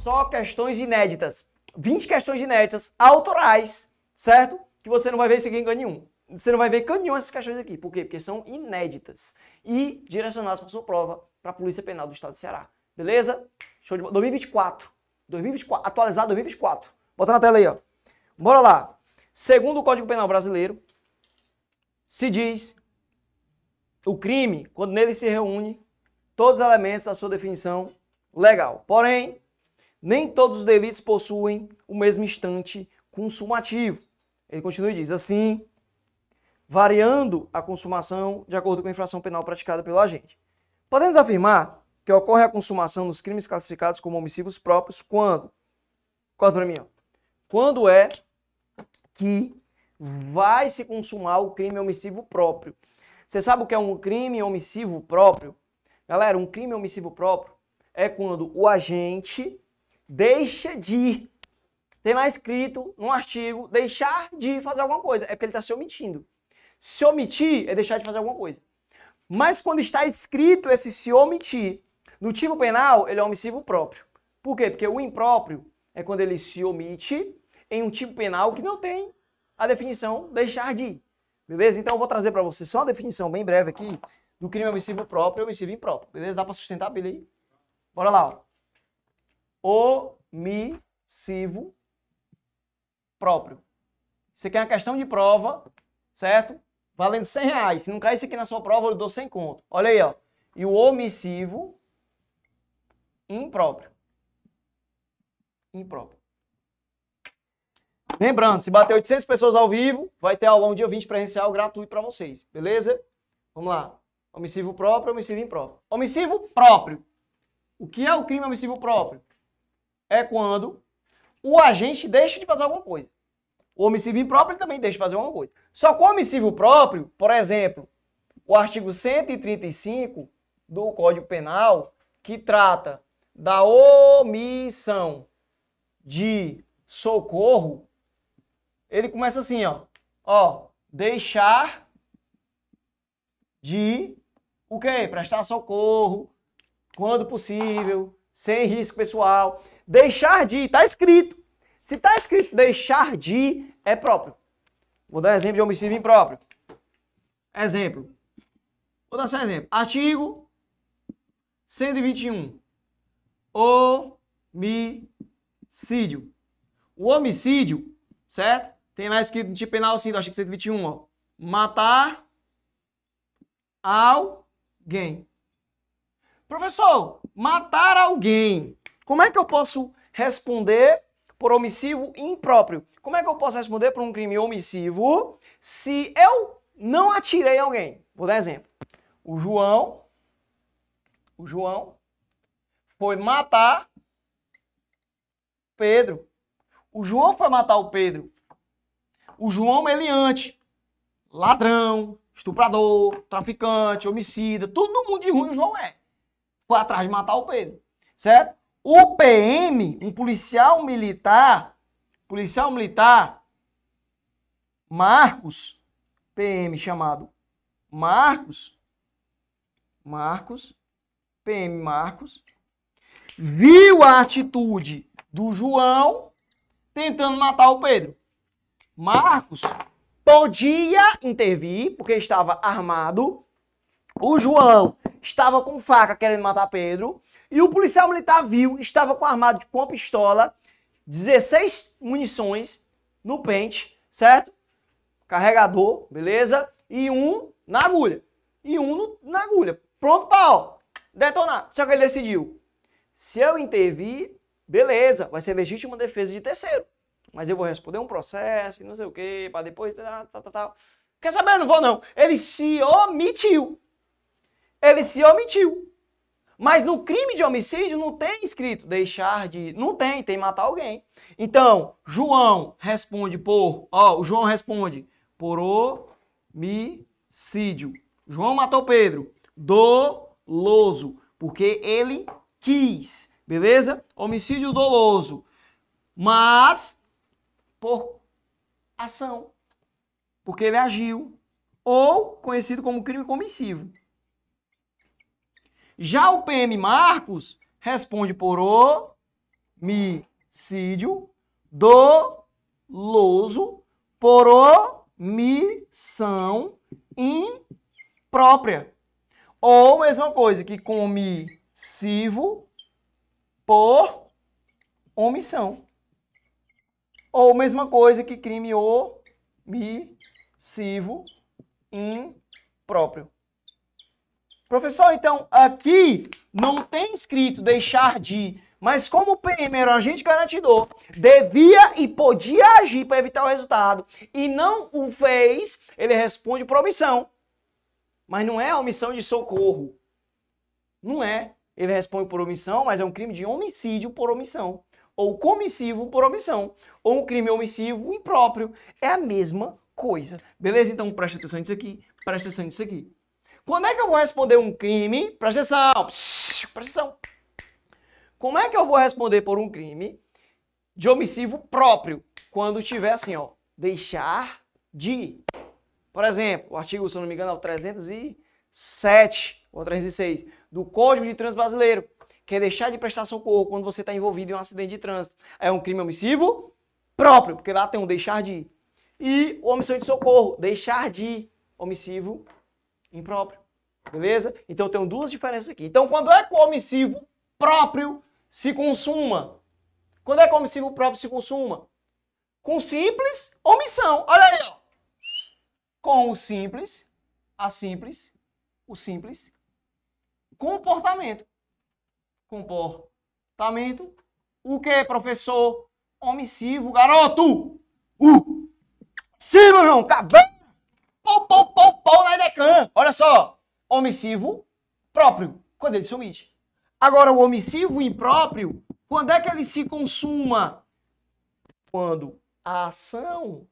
só questões inéditas. 20 questões inéditas, autorais, certo? Que você não vai ver isso aqui em nenhum. Você não vai ver canhão essas questões aqui. Por quê? Porque são inéditas e direcionadas para sua prova para a Polícia Penal do Estado do Ceará. Beleza? Show de bola. 2024. 2024. Atualizado 2024. Bota na tela aí, ó. Bora lá. Segundo o Código Penal Brasileiro, se diz o crime quando nele se reúne todos os elementos da sua definição legal. Porém, nem todos os delitos possuem o mesmo instante consumativo. Ele continua e diz assim, variando a consumação de acordo com a infração penal praticada pelo agente. Podemos afirmar que ocorre a consumação dos crimes classificados como omissivos próprios quando, corta para mim, ó, quando é que vai se consumar o crime omissivo próprio. Você sabe o que é um crime omissivo próprio? Galera, um crime omissivo próprio é quando o agente deixa de. Tem lá escrito num artigo deixar de fazer alguma coisa. É porque ele está se omitindo. Se omitir é deixar de fazer alguma coisa. Mas quando está escrito esse se omitir no tipo penal, ele é omissivo próprio. Por quê? Porque o impróprio é quando ele se omite em um tipo penal que não tem a definição deixar de. Beleza? Então eu vou trazer para você só uma definição bem breve aqui do crime omissivo próprio e omissivo impróprio. Beleza? Dá para sustentar a aí? Bora lá, ó omissivo próprio. aqui quer é uma questão de prova, certo? Valendo 100 reais. Se não cair isso aqui na sua prova, eu dou 100 conto. Olha aí, ó. E o omissivo impróprio. Impróprio. Lembrando, se bater 800 pessoas ao vivo, vai ter aula 1 dia 20 presencial gratuito para vocês, beleza? Vamos lá. Omissivo próprio, omissivo impróprio. Omissivo próprio. O que é o crime omissivo próprio? é quando o agente deixa de fazer alguma coisa. O homicídio impróprio também deixa de fazer alguma coisa. Só que o homicídio próprio, por exemplo, o artigo 135 do Código Penal, que trata da omissão de socorro, ele começa assim, ó, ó, deixar de o quê? Prestar socorro quando possível, sem risco pessoal. Deixar de, está escrito. Se está escrito deixar de, é próprio. Vou dar exemplo de homicídio impróprio. Exemplo. Vou dar só um exemplo. Artigo 121. Homicídio. O homicídio, certo? Tem lá escrito no tipo penal sim, do artigo 121, ó. Matar alguém. Professor, matar alguém como é que eu posso responder por omissivo impróprio? Como é que eu posso responder por um crime omissivo se eu não atirei alguém? Vou dar exemplo. O João, o João foi matar Pedro. O João foi matar o Pedro. O João meliante, ladrão, estuprador, traficante, homicida, todo mundo de ruim o João é. Foi atrás de matar o Pedro, certo? O PM, um policial militar, policial militar, Marcos, PM chamado Marcos, Marcos, PM Marcos, viu a atitude do João tentando matar o Pedro. Marcos podia intervir porque estava armado. O João estava com faca querendo matar Pedro. E o policial militar viu, estava com armado com a pistola, 16 munições no pente, certo? Carregador, beleza? E um na agulha. E um no, na agulha. Pronto pra ó, detonar. Só que ele decidiu. Se eu intervir, beleza, vai ser legítima defesa de terceiro. Mas eu vou responder um processo, não sei o quê, para depois tal, tal, tal. Quer saber? não vou não. Ele se omitiu. Ele se omitiu. Mas no crime de homicídio não tem escrito deixar de. Não tem, tem matar alguém. Então, João responde por. Ó, o João responde por homicídio. João matou Pedro. Doloso. Porque ele quis. Beleza? Homicídio doloso. Mas por ação. Porque ele agiu. Ou conhecido como crime comissivo. Já o PM Marcos responde por homicídio doloso por omissão imprópria. Ou mesma coisa que comissivo por omissão. Ou mesma coisa que crime omissivo impróprio. Professor, então aqui não tem escrito deixar de, mas como o PM era o agente garantidor, devia e podia agir para evitar o resultado e não o fez, ele responde por omissão. Mas não é a omissão de socorro. Não é. Ele responde por omissão, mas é um crime de homicídio por omissão. Ou comissivo por omissão. Ou um crime omissivo impróprio. É a mesma coisa. Beleza? Então presta atenção nisso aqui, presta atenção nisso aqui. Quando é que eu vou responder um crime? Presta atenção, psiu, presta atenção. Como é que eu vou responder por um crime de omissivo próprio? Quando tiver assim, ó, deixar de. Por exemplo, o artigo, se eu não me engano, é o 307 ou 306 do Código de Trânsito Brasileiro, que é deixar de prestar socorro quando você está envolvido em um acidente de trânsito. É um crime omissivo próprio, porque lá tem um deixar de. E omissão de socorro, deixar de omissivo impróprio. Beleza? Então tem duas diferenças aqui. Então, quando é que o omissivo próprio se consuma? Quando é que o omissivo próprio se consuma? Com simples omissão. Olha aí, ó. Com o simples, a simples, o simples, comportamento. Comportamento. O que, professor? Omissivo, garoto! Uh! Sim, meu irmão! Cabelo! Pou, pou, pou, pou na Edecan! Olha só! omissivo próprio, quando ele se omite. Agora, o omissivo impróprio, quando é que ele se consuma? Quando a ação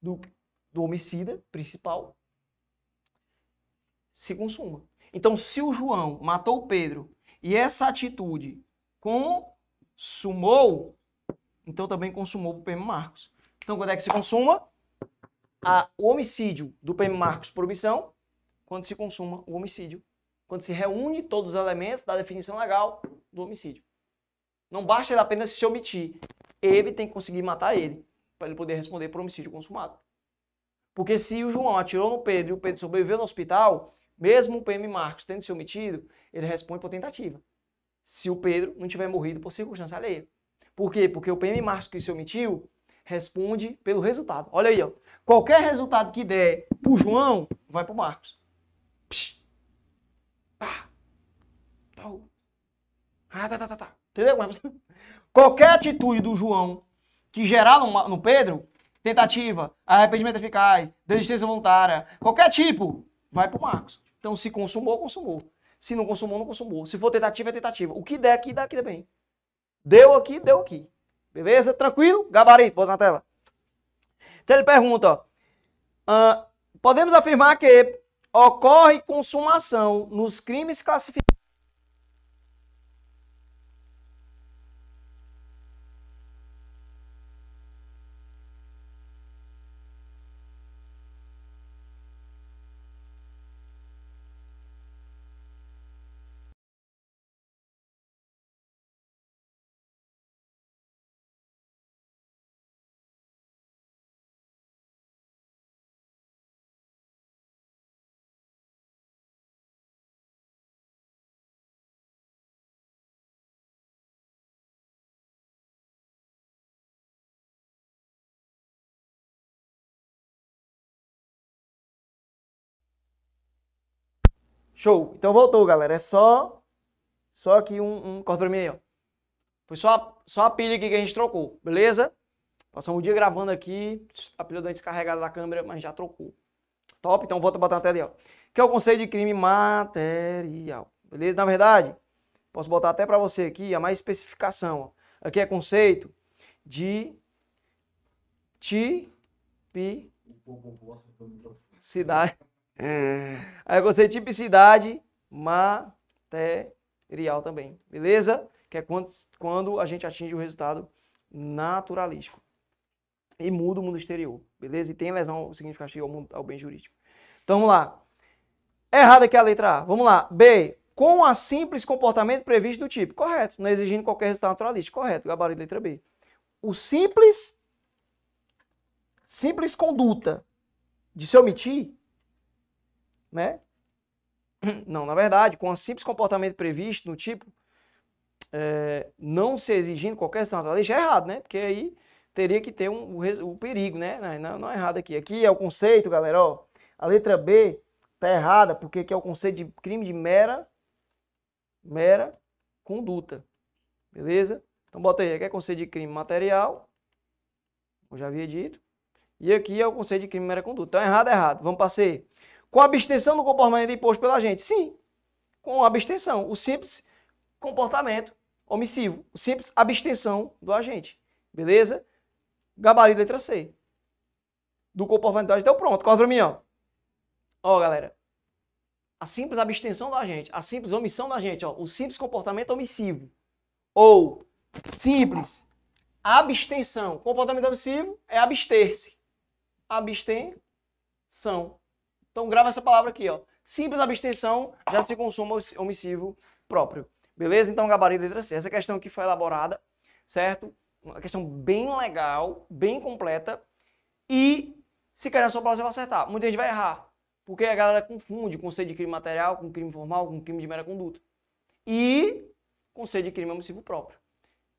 do, do homicida principal se consuma. Então, se o João matou o Pedro e essa atitude consumou, então também consumou o PM Marcos. Então, quando é que se consuma? A, o homicídio do PM Marcos por omissão quando se consuma o homicídio, quando se reúne todos os elementos da definição legal do homicídio. Não basta ele apenas se omitir, ele tem que conseguir matar ele, para ele poder responder por homicídio consumado. Porque se o João atirou no Pedro e o Pedro sobreviveu no hospital, mesmo o PM Marcos tendo se omitido, ele responde por tentativa. Se o Pedro não tiver morrido por circunstância alheia. Por quê? Porque o PM Marcos que se omitiu responde pelo resultado. Olha aí, ó. qualquer resultado que der para o João, vai para o Marcos. Psh, pá, tal. Tá ah, tá, tá, tá, tá. Entendeu? Qualquer atitude do João que gerar no, no Pedro, tentativa, arrependimento eficaz, desistência voluntária, qualquer tipo, vai pro Marcos. Então, se consumou, consumou. Se não consumou, não consumou. Se for tentativa, é tentativa. O que der aqui, dá aqui também. Deu aqui, deu aqui. Beleza? Tranquilo? Gabarito, bota na tela. Então ele pergunta, ó, podemos afirmar que ocorre consumação nos crimes classificados Show. Então voltou, galera. É só. Só aqui um. um corta pra mim aí, ó. Foi só a, só a pilha aqui que a gente trocou, beleza? Passamos o dia gravando aqui. A pilha doente descarregada da câmera, mas já trocou. Top. Então volta a botar na tela aí, ó. Que é o conceito de crime material. Beleza? Na verdade, posso botar até para você aqui a mais especificação. Ó. Aqui é conceito de cidade. É. Aí eu gostei de tipicidade material também, beleza? Que é quando, quando a gente atinge o resultado naturalístico. E muda o mundo exterior, beleza? E tem lesão significativa ao, mundo, ao bem jurídico. Então vamos lá. Errada aqui a letra A. Vamos lá. B. Com a simples comportamento previsto do tipo. Correto. Não exigindo qualquer resultado naturalístico. Correto. Gabarito letra B. O simples. Simples conduta de se omitir né? Não, na verdade, com um simples comportamento previsto no tipo, é, não se exigindo qualquer sanção já é errado, né? Porque aí teria que ter um, o, o perigo, né? É, não, não, é errado aqui. Aqui é o conceito, galera, ó. A letra B tá errada porque aqui é o conceito de crime de mera, mera conduta. Beleza? Então bota aí, aqui é conceito de crime material, eu já havia dito. E aqui é o conceito de crime de mera conduta. Então errado, é errado. Vamos para C. Com abstenção do comportamento imposto pela gente? Sim, com abstenção. O simples comportamento omissivo. O simples abstenção do agente. Beleza? Gabarito letra C. Do comportamento do agente. Então pronto, corta pra mim, ó. Ó, galera. A simples abstenção do agente. A simples omissão do agente. Ó. O simples comportamento omissivo. Ou simples abstenção. Comportamento omissivo é abster-se. Abstenção. Então grava essa palavra aqui, ó. Simples abstenção já se consuma omissivo próprio. Beleza? Então gabarito letra C. Essa questão aqui foi elaborada, certo? Uma questão bem legal, bem completa. E se cair na sua prova, você vai acertar. Muita gente vai errar. Porque a galera confunde conceito de crime material com crime formal, com crime de mera conduta. E conceito de crime omissivo próprio.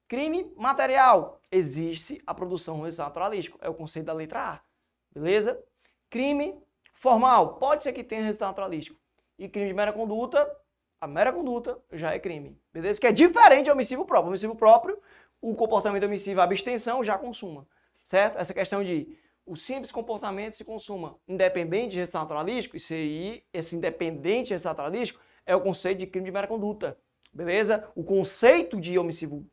Crime material. Existe a produção do resultado naturalístico. É o conceito da letra A. Beleza? Crime Formal, pode ser que tenha resultado naturalístico. E crime de mera conduta, a mera conduta já é crime. Beleza? Que é diferente de homicídio próprio. Homicídio próprio, o comportamento homicídio, a abstenção já consuma. Certo? Essa questão de o simples comportamento se consuma independente de resultado naturalístico, isso aí, esse independente de resultado naturalístico, é o conceito de crime de mera conduta. Beleza? O conceito de homicídio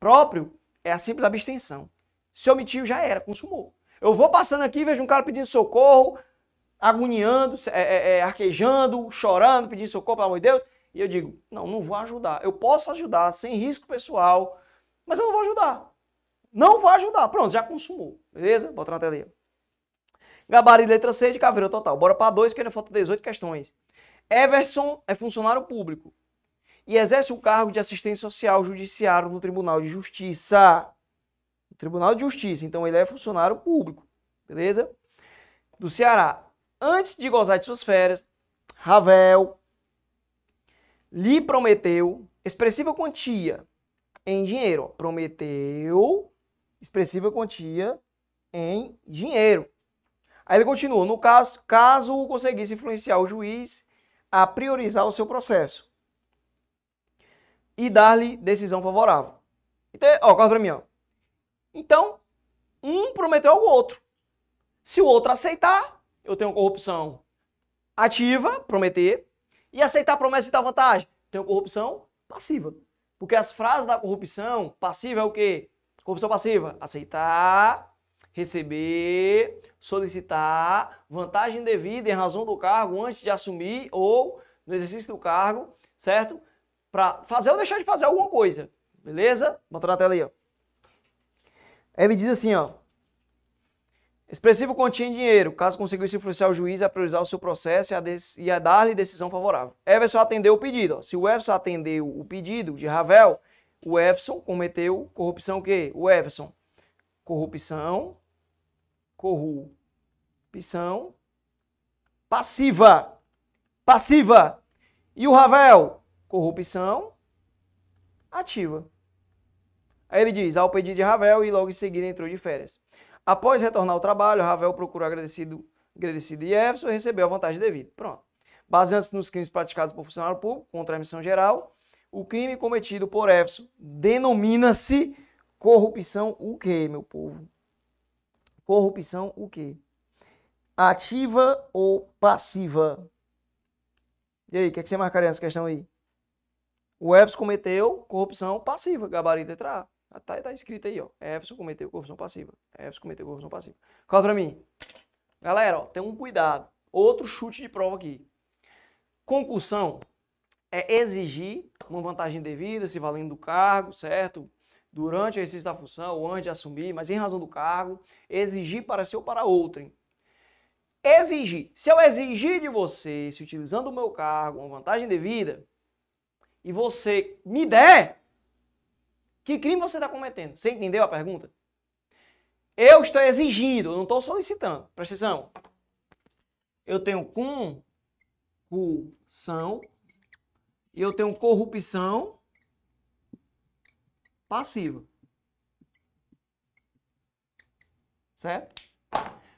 próprio é a simples abstenção. Se omitiu, já era, consumou. Eu vou passando aqui, vejo um cara pedindo socorro, agoniando, é, é, é, arquejando, chorando, pedindo socorro, pelo amor de Deus. E eu digo, não, não vou ajudar. Eu posso ajudar sem risco pessoal, mas eu não vou ajudar. Não vou ajudar. Pronto, já consumou. Beleza? Bota na tela aí. Gabarito letra C de caveira total. Bora para dois, que ainda falta 18 questões. Everson é funcionário público e exerce o cargo de assistente social judiciário no Tribunal de Justiça. Tribunal de Justiça, então ele é funcionário público, beleza? Do Ceará antes de gozar de suas férias, Ravel lhe prometeu expressiva quantia em dinheiro. Prometeu expressiva quantia em dinheiro. Aí ele continua: no caso, caso conseguisse influenciar o juiz a priorizar o seu processo e dar-lhe decisão favorável. Então, ó, pra mim, ó. Então, um prometeu ao outro. Se o outro aceitar, eu tenho corrupção ativa, prometer, e aceitar promessa de tal vantagem, tenho corrupção passiva. Porque as frases da corrupção passiva é o quê? Corrupção passiva, aceitar, receber, solicitar vantagem devida em razão do cargo antes de assumir ou no exercício do cargo, certo? Para fazer ou deixar de fazer alguma coisa, beleza? Bota na tela aí, ó. Aí ele diz assim, ó. Expressivo continha em dinheiro, caso conseguisse influenciar o juiz a priorizar o seu processo e a, a dar-lhe decisão favorável. Everson atendeu o pedido. Ó. Se o Everson atendeu o pedido de Ravel, o Everson cometeu corrupção o quê? O Everson. Corrupção. Corrupção. Passiva. Passiva. E o Ravel? Corrupção ativa. Aí ele diz, ao pedido de Ravel e logo em seguida entrou de férias. Após retornar ao trabalho, Ravel procurou agradecido, agradecido e Jefferson recebeu a vantagem devida. Pronto. Baseando-se nos crimes praticados por funcionário público contra a emissão geral, o crime cometido por Jefferson denomina-se corrupção o quê, meu povo? Corrupção o quê? Ativa ou passiva? E aí, o que, é que você marcaria nessa questão aí? O Everson cometeu corrupção passiva, gabarito letra A. Ah, tá, tá escrito aí, ó. Everson cometeu corrupção passiva. Everson cometeu corrupção passiva. Fala pra mim. Galera, ó, tem um cuidado. Outro chute de prova aqui. Concursão é exigir uma vantagem devida, se valendo do cargo, certo? Durante o exercício da função ou antes de assumir, mas em razão do cargo, exigir para seu ou para outrem. Exigir. Se eu exigir de você, se utilizando o meu cargo, uma vantagem devida, e você me der, que crime você está cometendo? Você entendeu a pergunta? Eu estou exigindo, eu não estou solicitando. Presta atenção. Eu tenho compulsão e eu tenho corrupção passiva. Certo?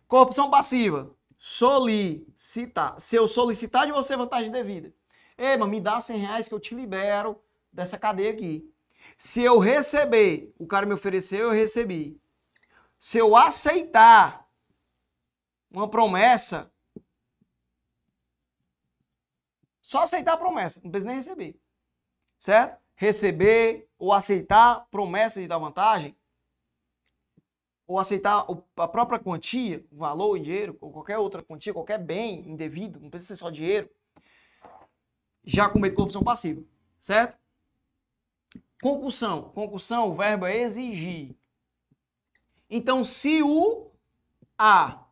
Corrupção passiva. Solicitar. Se eu solicitar de você vantagem devida. Ema, me dá 100 reais que eu te libero dessa cadeia aqui. Se eu receber, o cara me ofereceu, eu recebi. Se eu aceitar uma promessa, só aceitar a promessa, não precisa nem receber. Certo? Receber ou aceitar promessa de dar vantagem, ou aceitar a própria quantia, valor em dinheiro, ou qualquer outra quantia, qualquer bem indevido, não precisa ser só dinheiro, já comete corrupção passiva, certo? Concussão. Concussão, o verbo é exigir. Então, se o A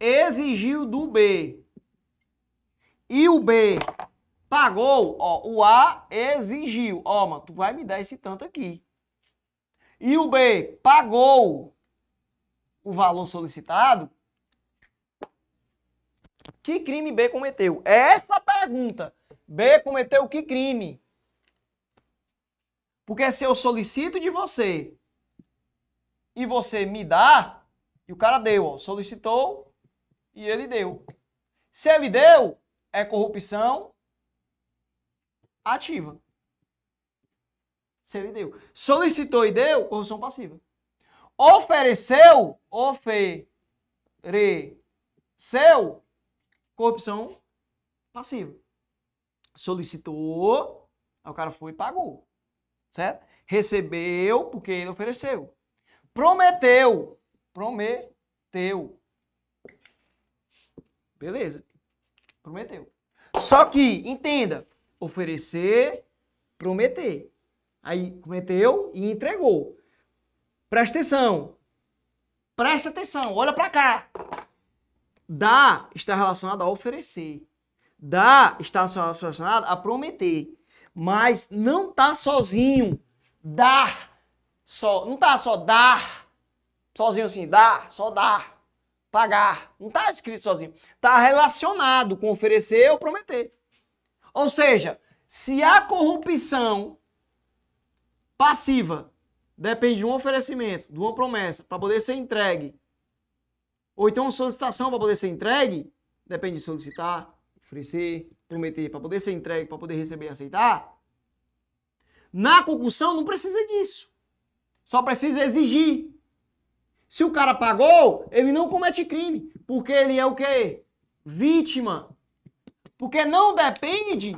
exigiu do B e o B pagou, ó, o A exigiu. Ó, mano, tu vai me dar esse tanto aqui. E o B pagou o valor solicitado. Que crime B cometeu? É essa pergunta. B cometeu que crime? Porque se eu solicito de você e você me dá, e o cara deu, ó, solicitou e ele deu. Se ele deu, é corrupção ativa. Se ele deu. Solicitou e deu, corrupção passiva. Ofereceu, ofereceu, corrupção passiva. Solicitou, aí o cara foi e pagou certo? Recebeu porque ele ofereceu. Prometeu, prometeu. Beleza, prometeu. Só que, entenda, oferecer, prometer. Aí prometeu e entregou. Presta atenção. Presta atenção, olha para cá. Dar está relacionado a oferecer. Dar está relacionado a prometer mas não tá sozinho. Dar só, não tá só dar sozinho assim, dar, só dar, pagar, não tá escrito sozinho. Tá relacionado com oferecer ou prometer. Ou seja, se a corrupção passiva depende de um oferecimento, de uma promessa para poder ser entregue, ou então uma solicitação para poder ser entregue, depende de solicitar, oferecer, prometer, para poder ser entregue, para poder receber e aceitar, na concussão não precisa disso. Só precisa exigir. Se o cara pagou, ele não comete crime, porque ele é o quê? Vítima. Porque não depende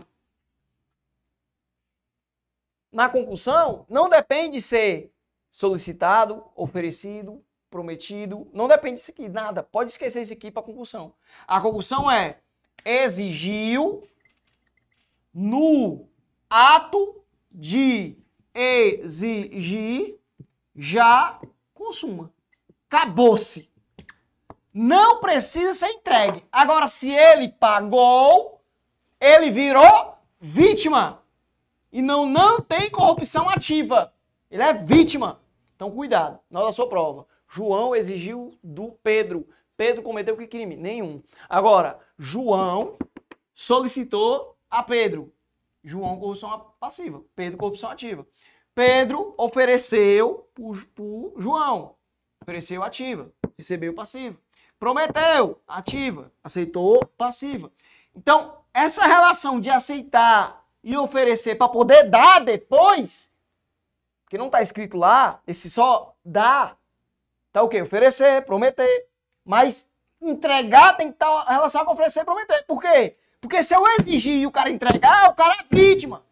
na concussão, não depende ser solicitado, oferecido, prometido, não depende disso aqui, nada. Pode esquecer isso aqui para concussão. A concussão é exigiu no ato de exigir já consuma. Acabou-se. Não precisa ser entregue. Agora, se ele pagou, ele virou vítima. E não, não tem corrupção ativa. Ele é vítima. Então, cuidado. nota da sua prova. João exigiu do Pedro. Pedro cometeu que crime? Nenhum. Agora, João solicitou a Pedro. João, corrupção passiva. Pedro, corrupção ativa. Pedro ofereceu por João. Ofereceu ativa. Recebeu passiva. Prometeu, ativa. Aceitou, passiva. Então, essa relação de aceitar e oferecer para poder dar depois, que não está escrito lá, esse só dá, tá o quê? Oferecer, prometer. Mas entregar tem que estar tá relacionado com oferecer e prometer. Por quê? Porque se eu exigir o cara entregar, o cara é vítima.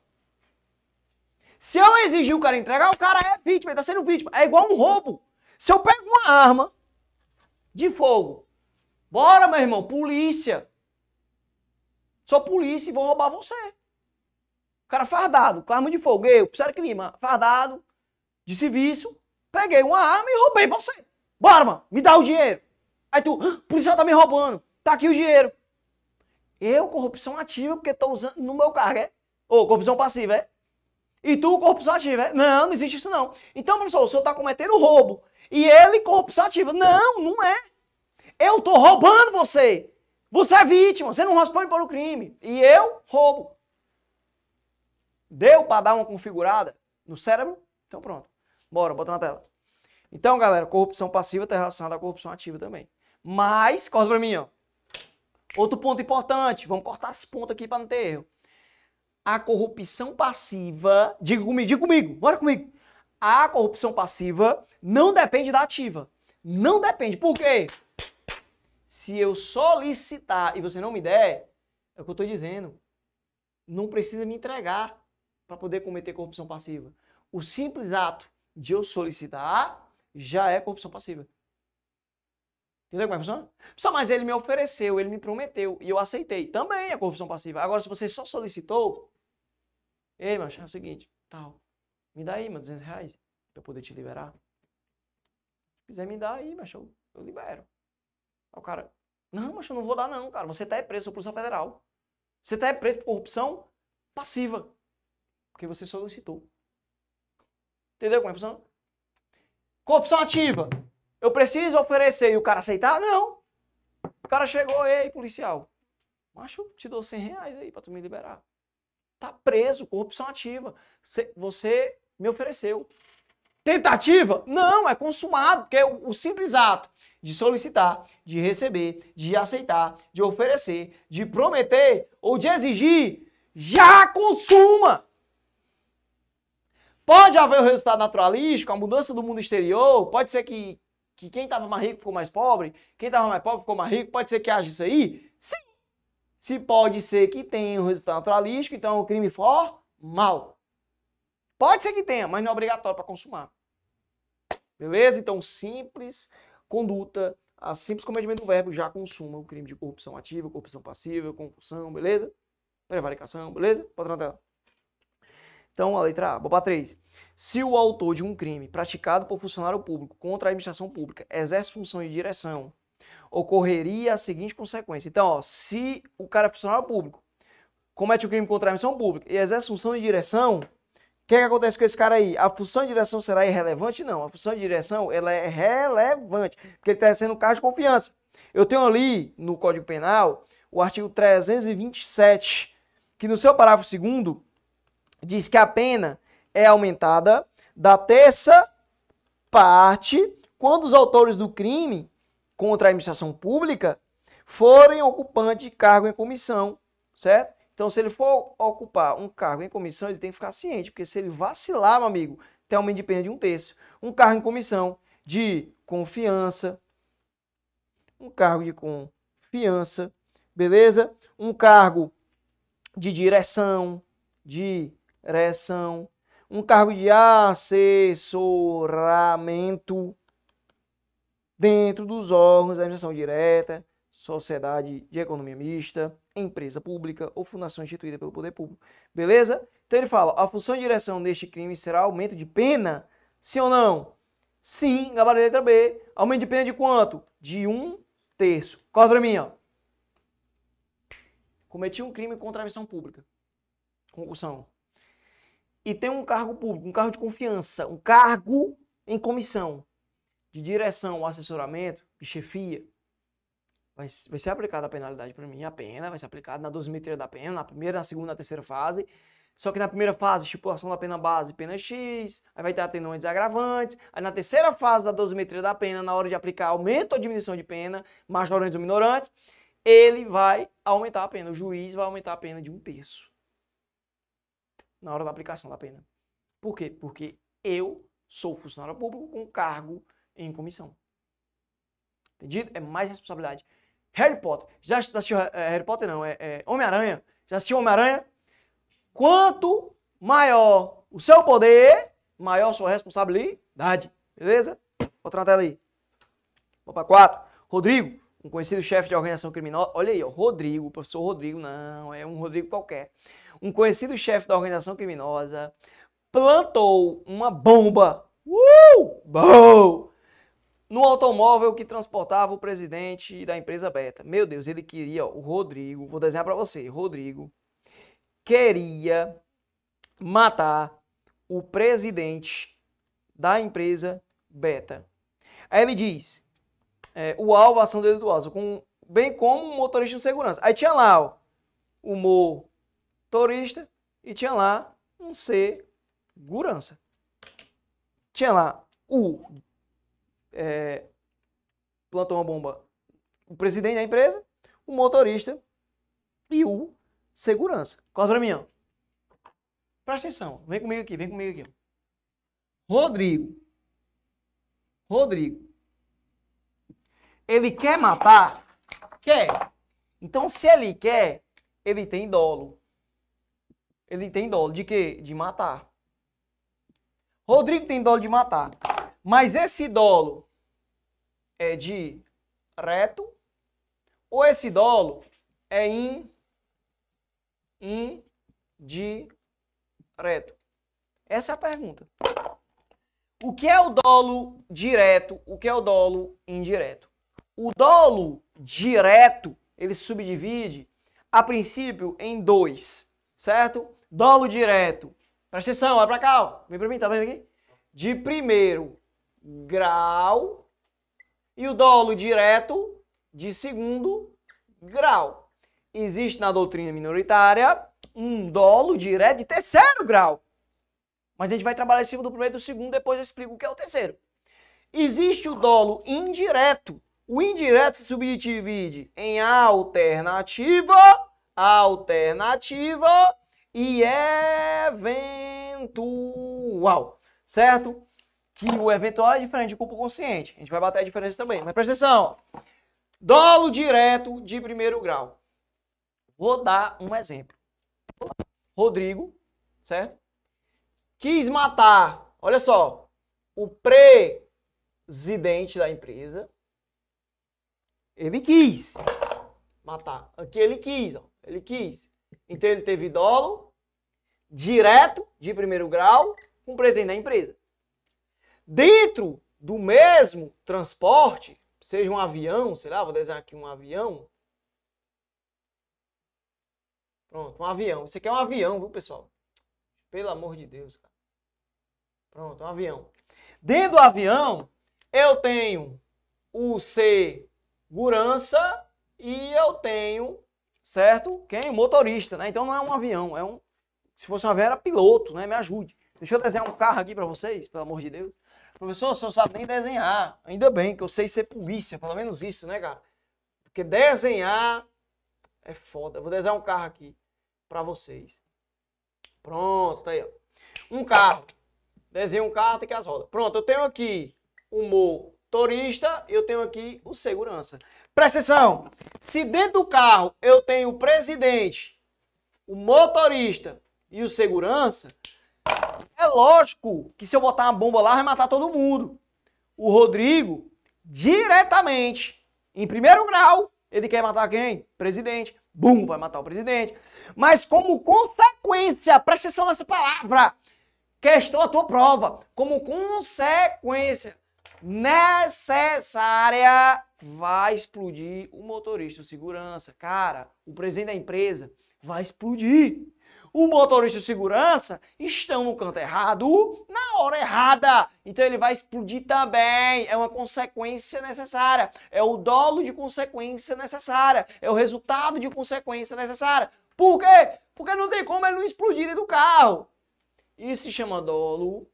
Se eu exigir o cara entregar, o cara é vítima, ele está sendo vítima. É igual um roubo. Se eu pego uma arma de fogo, bora, meu irmão, polícia. Sou polícia e vou roubar você. O cara fardado, com arma de fogo, eu, Sérgio Clima, fardado, de serviço, peguei uma arma e roubei você. Bora, mano, me dá o dinheiro. Aí tu, o policial tá me roubando, tá aqui o dinheiro. Eu, corrupção ativa, porque tô usando no meu carro, é? Ou corrupção passiva, é? E tu, corrupção ativa, é? Não, não existe isso não. Então, professor, o senhor tá cometendo roubo. E ele, corrupção ativa. Não, não é. Eu tô roubando você. Você é vítima, você não responde pelo crime. E eu roubo. Deu para dar uma configurada no cérebro? Então pronto. Bora, bota na tela. Então, galera, corrupção passiva está relacionada à corrupção ativa também. Mas, corta pra mim, ó. Outro ponto importante, vamos cortar esse ponto aqui para não ter erro. A corrupção passiva, diga comigo, diga comigo, bora comigo. A corrupção passiva não depende da ativa. Não depende. Por quê? Se eu solicitar e você não me der, é o que eu estou dizendo. Não precisa me entregar para poder cometer corrupção passiva. O simples ato de eu solicitar já é corrupção passiva. Entendeu como é que funciona? Só mas ele me ofereceu, ele me prometeu e eu aceitei. Também é corrupção passiva. Agora, se você só solicitou, ei, macho, é o seguinte, tal, me dá aí, meus 200 reais pra eu poder te liberar. Se quiser me dar aí, macho, eu, eu libero. Aí o cara, não, macho, eu não vou dar não, cara. Você tá é preso, sou polícia federal. Você tá é preso por corrupção passiva. Porque você solicitou. Entendeu como é que funciona? Corrupção ativa. Eu preciso oferecer. E o cara aceitar? Não. O cara chegou, ei, policial. Macho, te dou 100 reais aí pra tu me liberar. Tá preso, corrupção ativa. Você me ofereceu. Tentativa? Não, é consumado, porque é o, o simples ato de solicitar, de receber, de aceitar, de oferecer, de prometer ou de exigir, já consuma. Pode haver o um resultado naturalístico, a mudança do mundo exterior, pode ser que que quem estava mais rico ficou mais pobre, quem estava mais pobre ficou mais rico, pode ser que haja isso aí? Sim. Se pode ser que tenha um resultado naturalístico, então o é um crime formal. Pode ser que tenha, mas não é obrigatório para consumar. Beleza? Então, simples conduta, a simples cometimento do verbo já consuma o crime de corrupção ativa, corrupção passiva, concussão, beleza? Prevaricação, beleza? Pode na tela. Então, a letra A, vou para 3. Se o autor de um crime praticado por funcionário público contra a administração pública exerce função de direção, ocorreria a seguinte consequência. Então, ó, se o cara é funcionário público, comete o um crime contra a administração pública e exerce função de direção, o que, é que, acontece com esse cara aí? A função de direção será irrelevante? Não. A função de direção ela é relevante, porque ele está sendo um cargo de confiança. Eu tenho ali no Código Penal o artigo 327, que no seu parágrafo 2 diz que a pena é aumentada da terça parte quando os autores do crime contra a administração pública forem ocupante de cargo em comissão, certo? Então, se ele for ocupar um cargo em comissão, ele tem que ficar ciente, porque se ele vacilar, meu amigo, tem uma de de um terço. Um cargo em comissão de confiança, um cargo de confiança, beleza? Um cargo de direção, direção, um cargo de assessoramento dentro dos órgãos da administração direta, sociedade de economia mista, empresa pública ou fundação instituída pelo poder público. Beleza? Então ele fala: a função de direção deste crime será aumento de pena? Sim ou não? Sim, gabarito letra B. Aumento de pena de quanto? De um terço. Corta pra mim, ó. Cometi um crime contra a missão pública. Concussão e tem um cargo público, um cargo de confiança, um cargo em comissão de direção, assessoramento, de chefia, vai, vai ser aplicada a penalidade para mim. A pena vai ser aplicada na dosimetria da pena, na primeira, na segunda, na terceira fase. Só que na primeira fase, estipulação da pena base, pena X, aí vai ter atenuantes agravantes. Aí na terceira fase da dosimetria da pena, na hora de aplicar aumento ou diminuição de pena, majorantes ou minorantes, ele vai aumentar a pena. O juiz vai aumentar a pena de um terço na hora da aplicação da pena. Por quê? Porque eu sou funcionário público com cargo em comissão. Entendido? É mais responsabilidade. Harry Potter. Já assistiu é, Harry Potter? Não, é, é Homem-Aranha. Já assistiu Homem-Aranha? Quanto maior o seu poder, maior sua responsabilidade. Beleza? Vou tratar tela aí. para quatro. Rodrigo, um conhecido chefe de organização criminosa. Olha aí, ó, Rodrigo, professor Rodrigo. Não, é um Rodrigo qualquer um conhecido chefe da organização criminosa plantou uma bomba, uh, bom, no automóvel que transportava o presidente da empresa Beta. Meu Deus, ele queria, o Rodrigo, vou desenhar para você, Rodrigo queria matar o presidente da empresa Beta. Aí ele diz, é, o alvo ação delituosa, é com, bem como o motorista de segurança. Aí tinha lá, ó, mo motorista e tinha lá um segurança. Tinha lá o é, plantou uma bomba, o presidente da empresa, o motorista e o segurança. Corta pra mim, ó. Presta atenção. Vem comigo aqui, vem comigo aqui. Rodrigo. Rodrigo. Ele quer matar? Quer. Então, se ele quer, ele tem dolo. Ele tem dolo de quê? De matar. Rodrigo tem dolo de matar. Mas esse dolo é de reto ou esse dolo é in, in de reto? Essa é a pergunta. O que é o dolo direto? O que é o dolo indireto? O dolo direto, ele subdivide, a princípio, em dois certo? Dolo direto. Presta atenção, olha pra cá, ó. Vem pra mim, tá vendo aqui? De primeiro grau e o dolo direto de segundo grau. Existe na doutrina minoritária um dolo direto de terceiro grau. Mas a gente vai trabalhar em cima do primeiro e do segundo, depois eu explico o que é o terceiro. Existe o dolo indireto. O indireto se subdivide em alternativa alternativa e eventual, certo? Que o eventual é diferente de culpa consciente. A gente vai bater a diferença também. Mas presta atenção. Dolo direto de primeiro grau. Vou dar um exemplo. Rodrigo, certo? Quis matar, olha só, o presidente da empresa. Ele quis matar. Aqui ele quis, ó. Ele quis. Então ele teve dolo direto de primeiro grau com o da empresa. Dentro do mesmo transporte, seja um avião, sei lá, vou desenhar aqui um avião. Pronto, um avião. Isso aqui é um avião, viu, pessoal? Pelo amor de Deus, cara. Pronto, um avião. Dentro do avião, eu tenho o segurança e eu tenho certo? Quem? É motorista, né? Então não é um avião, é um. Se fosse um avião, era piloto, né? Me ajude. Deixa eu desenhar um carro aqui para vocês, pelo amor de Deus. Professor, o senhor sabe nem desenhar. Ainda bem que eu sei ser polícia, pelo menos isso, né, cara? Porque desenhar é foda. Eu vou desenhar um carro aqui para vocês. Pronto, tá aí, ó. Um carro. Desenho um carro, tem que as rodas. Pronto, eu tenho aqui o motorista, e eu tenho aqui o segurança. Presta atenção. Se dentro do carro eu tenho o presidente, o motorista e o segurança, é lógico que se eu botar uma bomba lá, vai matar todo mundo. O Rodrigo, diretamente, em primeiro grau, ele quer matar quem? Presidente. Bum, vai matar o presidente. Mas como consequência, presta atenção nessa palavra, questão a tua prova, como consequência necessária vai explodir o motorista, o segurança. Cara, o presidente da empresa vai explodir. O motorista o segurança estão no canto errado, na hora errada. Então ele vai explodir também. É uma consequência necessária. É o dolo de consequência necessária. É o resultado de consequência necessária. Por quê? Porque não tem como ele não explodir dentro do carro. Isso se chama dolo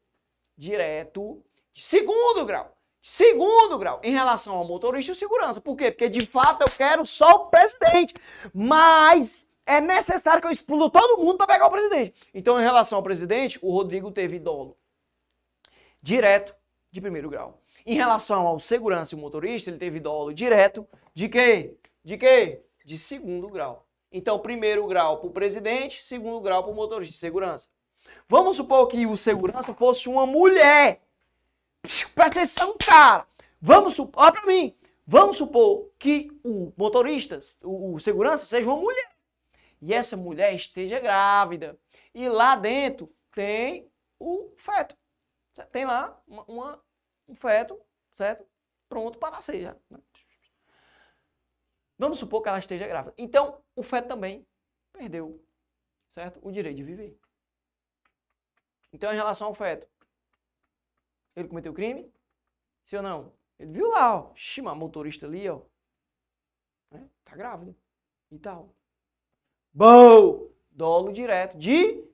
direto de segundo grau. Segundo grau, em relação ao motorista e segurança. Por quê? Porque de fato eu quero só o presidente. Mas é necessário que eu explodo todo mundo para pegar o presidente. Então, em relação ao presidente, o Rodrigo teve dolo direto de primeiro grau. Em relação ao segurança e motorista, ele teve dolo direto de quê? De quê? De segundo grau. Então, primeiro grau para o presidente, segundo grau para o motorista de segurança. Vamos supor que o segurança fosse uma mulher presta atenção, cara. Vamos supor, olha pra mim, vamos supor que o motorista, o, o segurança, seja uma mulher. E essa mulher esteja grávida. E lá dentro tem o feto. Tem lá uma, uma, um feto, certo? Pronto para nascer já. Né? Vamos supor que ela esteja grávida. Então, o feto também perdeu, certo? O direito de viver. Então, em relação ao feto, ele cometeu o crime? Sim ou não? Ele viu lá, ó, chama motorista ali, ó. Né? Tá grávida e tal. Bom! Dolo direto de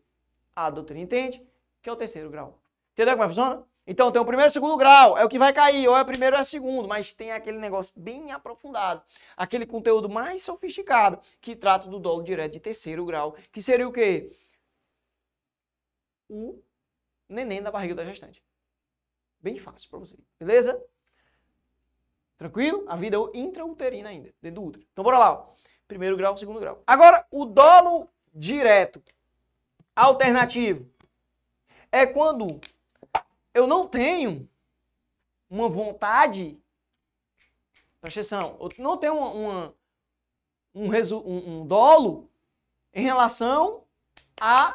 a doutrina entende, que é o terceiro grau. Entendeu como é que funciona? Então tem o primeiro e o segundo grau, é o que vai cair, ou é o primeiro ou é o segundo, mas tem aquele negócio bem aprofundado, aquele conteúdo mais sofisticado, que trata do dolo direto de terceiro grau, que seria o quê? O neném da barriga da gestante. Bem fácil para você, beleza? Tranquilo? A vida intrauterina ainda, dentro do útero. Então bora lá. Ó. Primeiro grau, segundo grau. Agora, o dolo direto, alternativo, é quando eu não tenho uma vontade, presta atenção, eu não tenho uma, uma um, resu, um, um dolo em relação a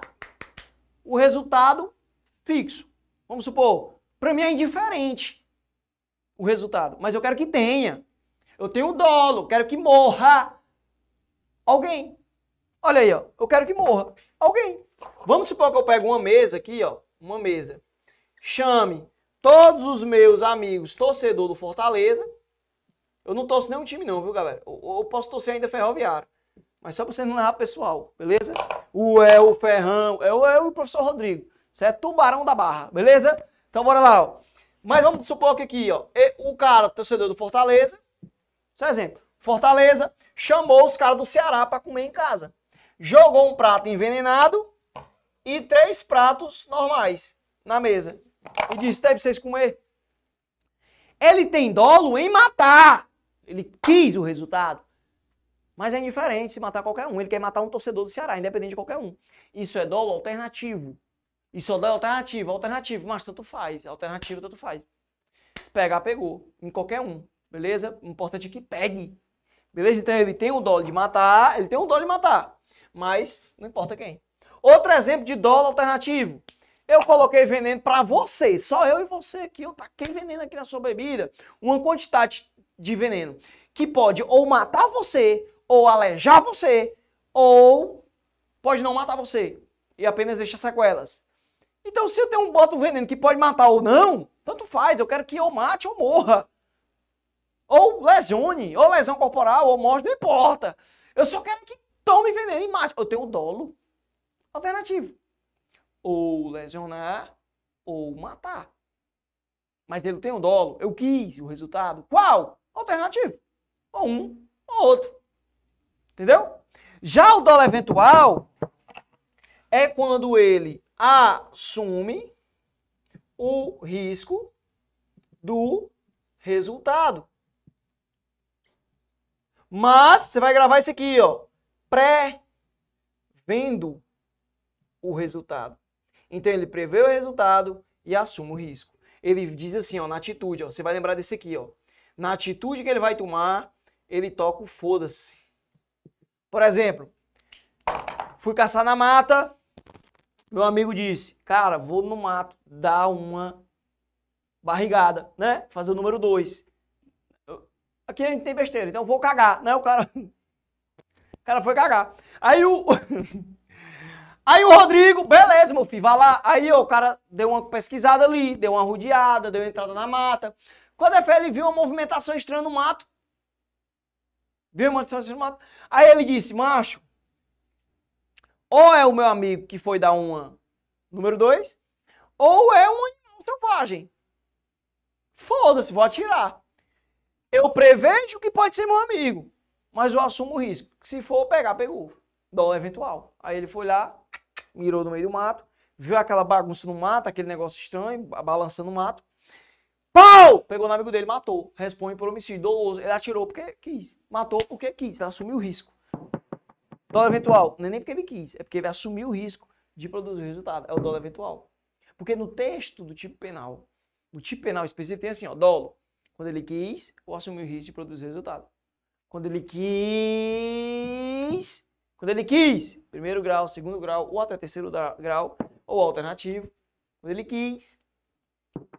o resultado fixo. Vamos supor, para mim é indiferente o resultado, mas eu quero que tenha. Eu tenho dolo, quero que morra alguém. Olha aí, ó, eu quero que morra alguém. Vamos supor que eu pego uma mesa aqui, ó, uma mesa. Chame todos os meus amigos torcedor do Fortaleza. Eu não torço nenhum time não, viu, galera? Eu, eu posso torcer ainda ferroviário. Mas só pra você não levar pessoal, beleza? O El, o Ferrão, é o, é o professor Rodrigo. Você é tubarão da barra, beleza? Então bora lá, ó. Mas vamos supor que aqui, ó, o cara, torcedor do Fortaleza, só exemplo, Fortaleza chamou os caras do Ceará para comer em casa. Jogou um prato envenenado e três pratos normais na mesa. E disse, tem para vocês comer. Ele tem dolo em matar. Ele quis o resultado. Mas é indiferente se matar qualquer um. Ele quer matar um torcedor do Ceará, independente de qualquer um. Isso é dolo alternativo. E só dá alternativa, alternativa, mas tanto faz, alternativa tanto faz. Pegar, pegou, em qualquer um, beleza? O importante é que pegue, beleza? Então ele tem o dólar de matar, ele tem o dólar de matar, mas não importa quem. Outro exemplo de dólar alternativo. Eu coloquei veneno para você, só eu e você aqui, eu taquei veneno aqui na sua bebida. Uma quantidade de veneno que pode ou matar você, ou aleijar você, ou pode não matar você e apenas deixar sequelas. Então, se eu tenho um boto veneno que pode matar ou não, tanto faz, eu quero que eu mate ou morra. Ou lesione, ou lesão corporal, ou morte, não importa. Eu só quero que tome veneno e mate. Eu tenho um dolo alternativo. Ou lesionar, ou matar. Mas ele tem um dolo. Eu quis o resultado. Qual? Alternativo. Ou um, ou outro. Entendeu? Já o dolo eventual é quando ele assume o risco do resultado. Mas você vai gravar isso aqui, ó, pré-vendo o resultado. Então ele prevê o resultado e assume o risco. Ele diz assim, ó, na atitude, ó, você vai lembrar desse aqui, ó. Na atitude que ele vai tomar, ele toca o foda-se. Por exemplo, fui caçar na mata, meu amigo disse, cara, vou no mato dar uma barrigada, né? Fazer o número dois. Aqui a gente tem besteira, então vou cagar, né? O cara, o cara foi cagar. Aí o... Aí o Rodrigo, beleza, meu filho, vai lá. Aí o cara deu uma pesquisada ali, deu uma rodeada, deu uma entrada na mata. Quando é fé, ele viu uma movimentação estranha no mato. Viu uma movimentação estranha no mato. Aí ele disse, macho, ou é o meu amigo que foi dar uma número 2, ou é um animal selvagem. Foda-se, vou atirar. Eu prevejo que pode ser meu amigo, mas eu assumo o risco. Se for pegar, pegou. Dólar eventual. Aí ele foi lá, mirou no meio do mato, viu aquela bagunça no mato, aquele negócio estranho, balançando o mato. Pau! Pegou no amigo dele, matou. Responde por homicídio doloso. Ele atirou porque quis. Matou porque quis. Ele assumiu o risco. Dólar eventual, não é nem porque ele quis, é porque ele assumiu o risco de produzir o resultado. É o dólar eventual. Porque no texto do tipo penal, do tipo penal específico, tem assim, ó, dólar. Quando ele quis, ou assumiu o risco de produzir o resultado. Quando ele quis, quando ele quis, primeiro grau, segundo grau, ou até terceiro grau, ou alternativo. Quando ele quis,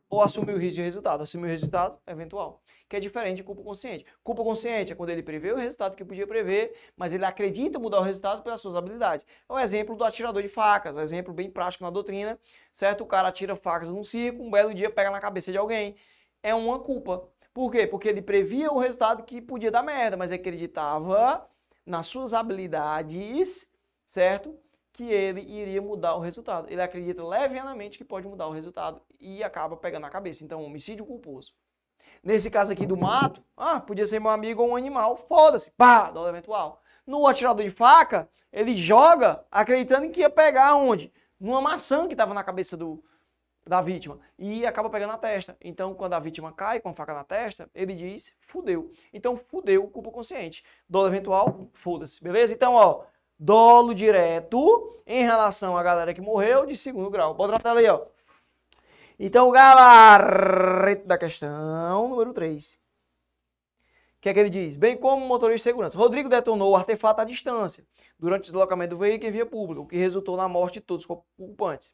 ou assumir o risco de resultado. Assumir o resultado eventual, que é diferente de culpa consciente. Culpa consciente é quando ele prevê o resultado que podia prever, mas ele acredita mudar o resultado pelas suas habilidades. É um exemplo do atirador de facas, um exemplo bem prático na doutrina, certo? O cara atira facas num circo, um belo dia pega na cabeça de alguém. É uma culpa. Por quê? Porque ele previa o resultado que podia dar merda, mas acreditava nas suas habilidades, certo? que ele iria mudar o resultado. Ele acredita levianamente que pode mudar o resultado e acaba pegando a cabeça. Então, homicídio culposo. Nesse caso aqui do mato, ah, podia ser meu amigo ou um animal, foda-se, pá, dólar eventual. No atirador de faca, ele joga acreditando que ia pegar onde? Numa maçã que estava na cabeça do, da vítima e acaba pegando a testa. Então, quando a vítima cai com a faca na testa, ele diz fudeu. Então, fudeu, culpa consciente. Dólar eventual, foda-se, beleza? Então, ó, dolo direto em relação à galera que morreu de segundo grau. Bota na tela aí, ó. Então, o gabarito da questão número 3. O que é que ele diz? Bem como motorista de segurança. Rodrigo detonou o artefato à distância durante o deslocamento do veículo em via pública, o que resultou na morte de todos os ocupantes.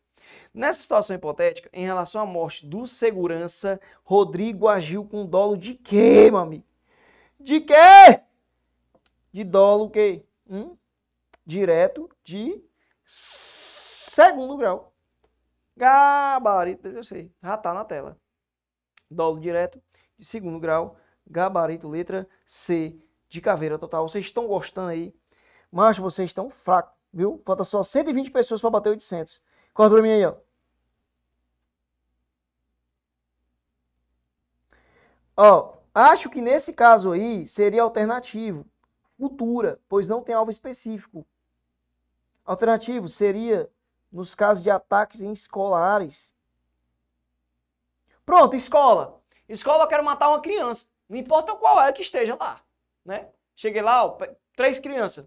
Nessa situação hipotética, em relação à morte do segurança, Rodrigo agiu com dolo de quê, meu amigo? De quê? De dolo o quê? Hum? direto de segundo grau. Gabarito 16. Já está na tela. Dolo direto de segundo grau. Gabarito letra C de caveira total. Vocês estão gostando aí? Mas vocês estão fracos, viu? Falta só 120 pessoas para bater 800. Corta para mim aí, ó. Ó, acho que nesse caso aí seria alternativo. Futura, pois não tem alvo específico. Alternativo seria nos casos de ataques em escolares. Pronto, escola. Escola eu quero matar uma criança. Não importa qual é que esteja lá, né? Cheguei lá, ó, três crianças.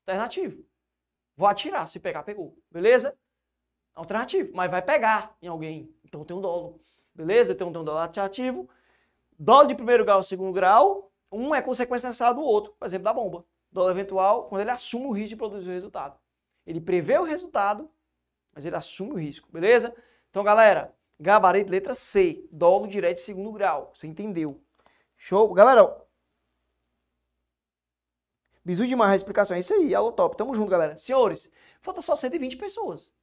Alternativo. Vou atirar, se pegar, pegou. Beleza? Alternativo, mas vai pegar em alguém. Então tem um dolo. Beleza? Então tem um dolo ativo, Dolo de primeiro grau, segundo grau. Um é consequência necessária do outro. Por exemplo, da bomba dólar eventual, quando ele assume o risco de produzir o resultado. Ele prevê o resultado, mas ele assume o risco, beleza? Então, galera, gabarito letra C, dolo direto de segundo grau. Você entendeu? Show? Galera, Bizu demais a explicação. É isso aí, aula top. Tamo junto, galera. Senhores, falta só 120 pessoas.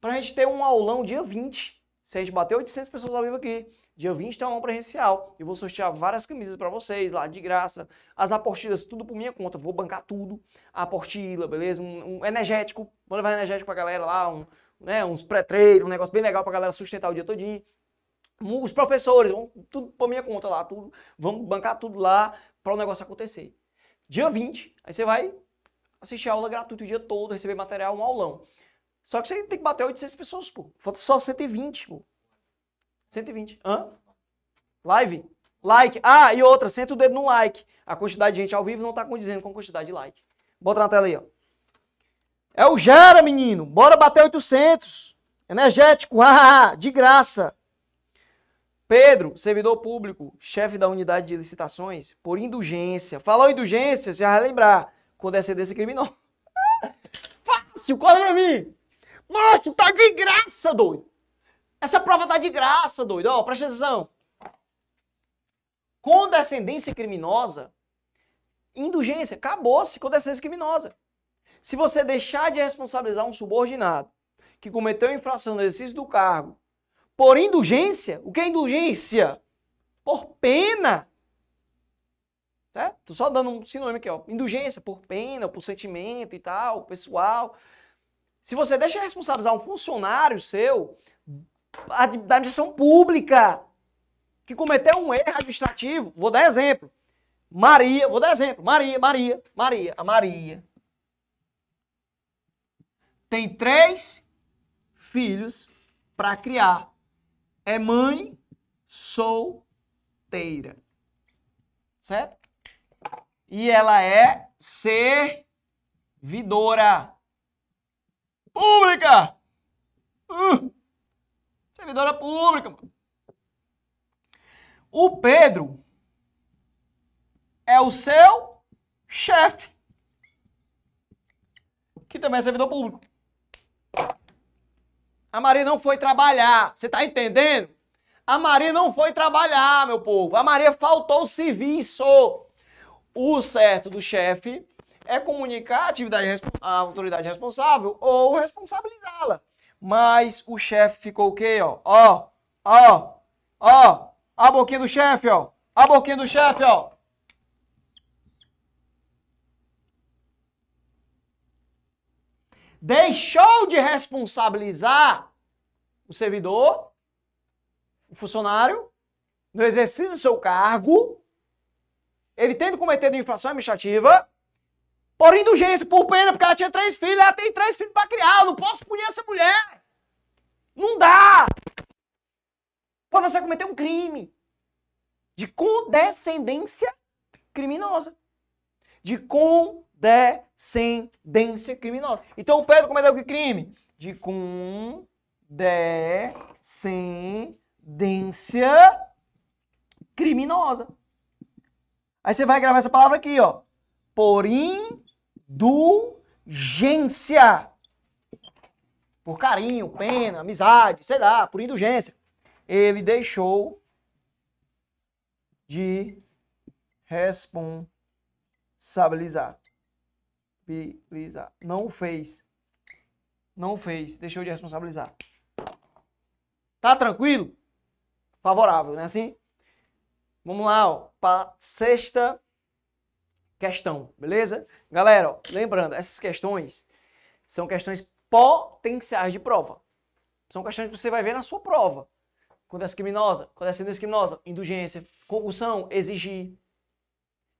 Pra gente ter um aulão dia 20. Se a gente bater 800 pessoas ao vivo aqui. Dia 20 tem uma aula presencial. Eu vou sortear várias camisas para vocês lá de graça. As apostilas, tudo por minha conta. Vou bancar tudo. A apostila, beleza? Um, um energético. Vou levar energético pra galera lá. Um, né, uns pré treino, um negócio bem legal pra galera sustentar o dia todinho. Os professores, vão, tudo por minha conta lá. Tudo, vamos bancar tudo lá para o negócio acontecer. Dia 20, aí você vai assistir a aula gratuita o dia todo, receber material, um aulão. Só que você tem que bater 800 pessoas, pô. Falta só 120, pô. 120. Hã? Live? Like. Ah, e outra, senta o dedo no like. A quantidade de gente ao vivo não tá condizendo com a quantidade de like. Bota na tela aí, ó. É o Gera, menino. Bora bater 800. Energético, ah, ah, ah, de graça. Pedro, servidor público, chefe da unidade de licitações, por indulgência. Falou indulgência, você vai lembrar. Quando é cedência criminal. Fácil, corre pra mim. Macho, tá de graça, doido. Essa prova tá de graça, doido. Ó, oh, presta atenção. Condescendência criminosa, indulgência, acabou-se condescendência criminosa. Se você deixar de responsabilizar um subordinado que cometeu infração no exercício do cargo por indulgência, o que é indulgência? Por pena. Certo? Tô só dando um sinônimo aqui, ó. Indulgência por pena, por sentimento e tal, pessoal. Se você deixa responsabilizar um funcionário seu, da administração pública que cometeu um erro administrativo. Vou dar exemplo. Maria, vou dar exemplo. Maria, Maria, Maria, a Maria tem três filhos para criar. É mãe solteira. Certo? E ela é servidora pública. Uh! Servidora pública, O Pedro é o seu chefe, que também é servidor público. A Maria não foi trabalhar, você tá entendendo? A Maria não foi trabalhar, meu povo. A Maria faltou o serviço. O certo do chefe é comunicar a, atividade, a autoridade responsável ou responsabilizá-la. Mas o chefe ficou o quê, ó? Ó, ó, ó, a boquinha do chefe, ó. A boquinha do chefe, ó. Deixou de responsabilizar o servidor, o funcionário, no exercício do seu cargo, ele tendo cometido infração administrativa, por indulgência, por pena, porque ela tinha três filhos, ela tem três filhos para criar. Eu não posso punir essa mulher. Não dá. Pois você cometer um crime de condescendência criminosa. De condescendência criminosa. Então o Pedro cometeu que crime? De condescendência criminosa. Aí você vai gravar essa palavra aqui, ó por indulgência. Por carinho, pena, amizade, sei lá, por indulgência. Ele deixou de responsabilizar. Não fez. Não fez. Deixou de responsabilizar. Tá tranquilo? Favorável, né? Assim? Vamos lá, ó. Para sexta questão, beleza? Galera, ó, lembrando, essas questões são questões potenciais de prova. São questões que você vai ver na sua prova. essa criminosa, acontece sentença criminosa, indulgência, concussão, exigir.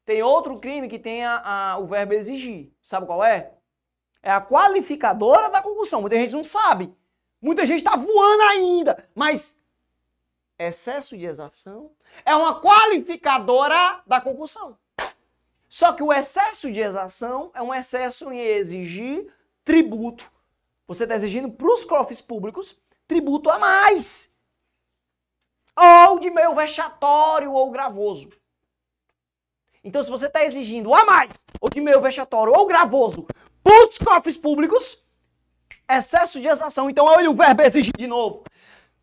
Tem outro crime que tem a, a, o verbo exigir. Sabe qual é? É a qualificadora da concussão. Muita gente não sabe. Muita gente está voando ainda. Mas excesso de exação é uma qualificadora da concussão. Só que o excesso de exação é um excesso em exigir tributo. Você está exigindo para os cofres públicos tributo a mais. Ou de meio vexatório ou gravoso. Então, se você está exigindo a mais, ou de meio vexatório ou gravoso, para os cofres públicos, excesso de exação. Então, olha o verbo exigir de novo.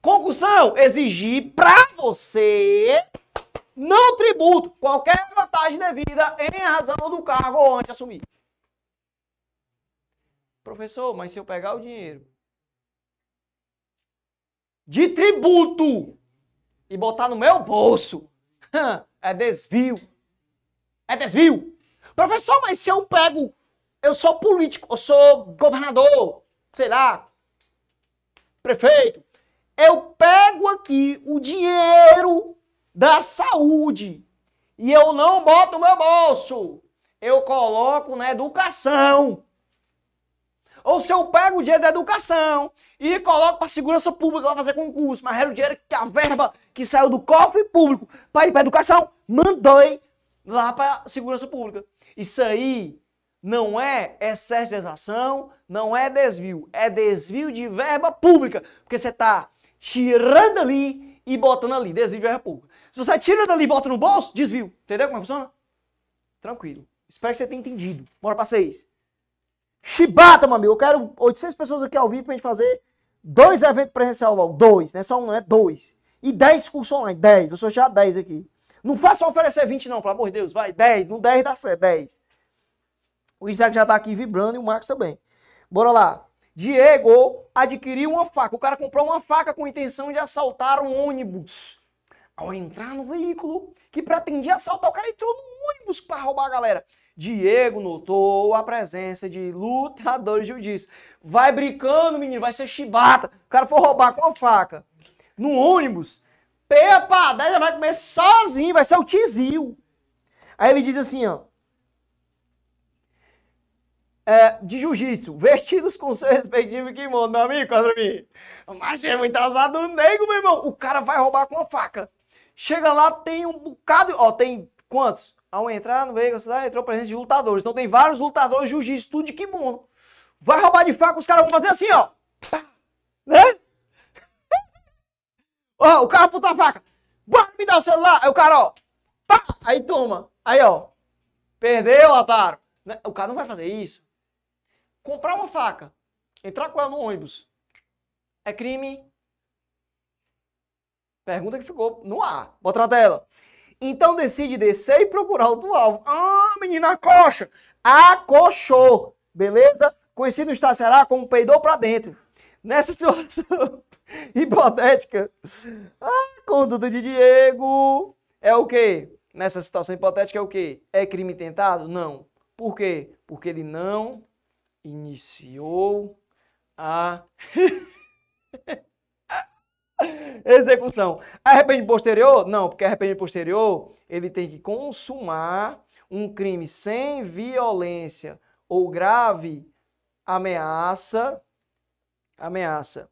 Concussão, exigir para você não tributo, qualquer vantagem devida em razão do cargo ou antes de assumir. Professor, mas se eu pegar o dinheiro de tributo e botar no meu bolso, é desvio. É desvio. Professor, mas se eu pego, eu sou político, eu sou governador, sei lá, prefeito, eu pego aqui o dinheiro da saúde. E eu não boto no meu bolso. Eu coloco na educação. Ou se eu pego o dinheiro da educação e coloco para a segurança pública para fazer concurso, mas era o dinheiro que a verba que saiu do cofre público para ir para educação, mandei lá para segurança pública. Isso aí não é excesso de exação, não é desvio, é desvio de verba pública, porque você está tirando ali e botando ali, desvio de verba pública. Se você tira dali e bota no bolso, desvio. Entendeu como é funciona? Tranquilo. Espero que você tenha entendido. Bora pra seis. Chibata, meu amigo. Eu quero 800 pessoas aqui ao vivo pra gente fazer dois eventos presencial, Val. Dois, não é só um, é dois. E 10 cursos online, 10. Vou sortear 10 aqui. Não faça oferecer 20 não, pelo amor de Deus. Vai, 10. No 10 dá certo, 10. O Isaac já tá aqui vibrando e o Marcos também. Bora lá. Diego adquiriu uma faca. O cara comprou uma faca com intenção de assaltar um ônibus ao entrar no veículo que pretendia assaltar o cara entrou no ônibus para roubar a galera. Diego notou a presença de lutadores jiu-jitsu. Vai brincando, menino, vai ser chibata. O cara for roubar com a faca. No ônibus, Pepa, 10 vai comer sozinho, vai ser o tizio. Aí ele diz assim, ó. É, de jiu-jitsu, vestidos com seu respectivo kimono, meu amigo, contra mim. Mas é muito azar nego, meu irmão. O cara vai roubar com a faca. Chega lá, tem um bocado. Ó, tem quantos? Ao entrar no veículo, ah, entrou presença de lutadores. Então tem vários lutadores de jiu-jitsu, tudo de kimono. Vai roubar de faca, os caras vão fazer assim, ó. Né? ó, o cara apontou a faca. Bora me dar o celular. Aí o cara, ó. Pá, aí toma. Aí, ó. Perdeu, otário. Né? O cara não vai fazer isso. Comprar uma faca, entrar com ela no ônibus, é crime Pergunta que ficou no ar. Bota na tela. Então decide descer e procurar outro alvo. Ah, menina, coxa! Acochou! Beleza? Conhecido no Estado Ceará como peidou pra dentro. Nessa situação hipotética, a conduta de Diego é o quê? Nessa situação hipotética é o quê? É crime tentado? Não. Por quê? Porque ele não iniciou a Execução. Arrependimento posterior? Não, porque arrependimento posterior ele tem que consumar um crime sem violência ou grave ameaça. Ameaça.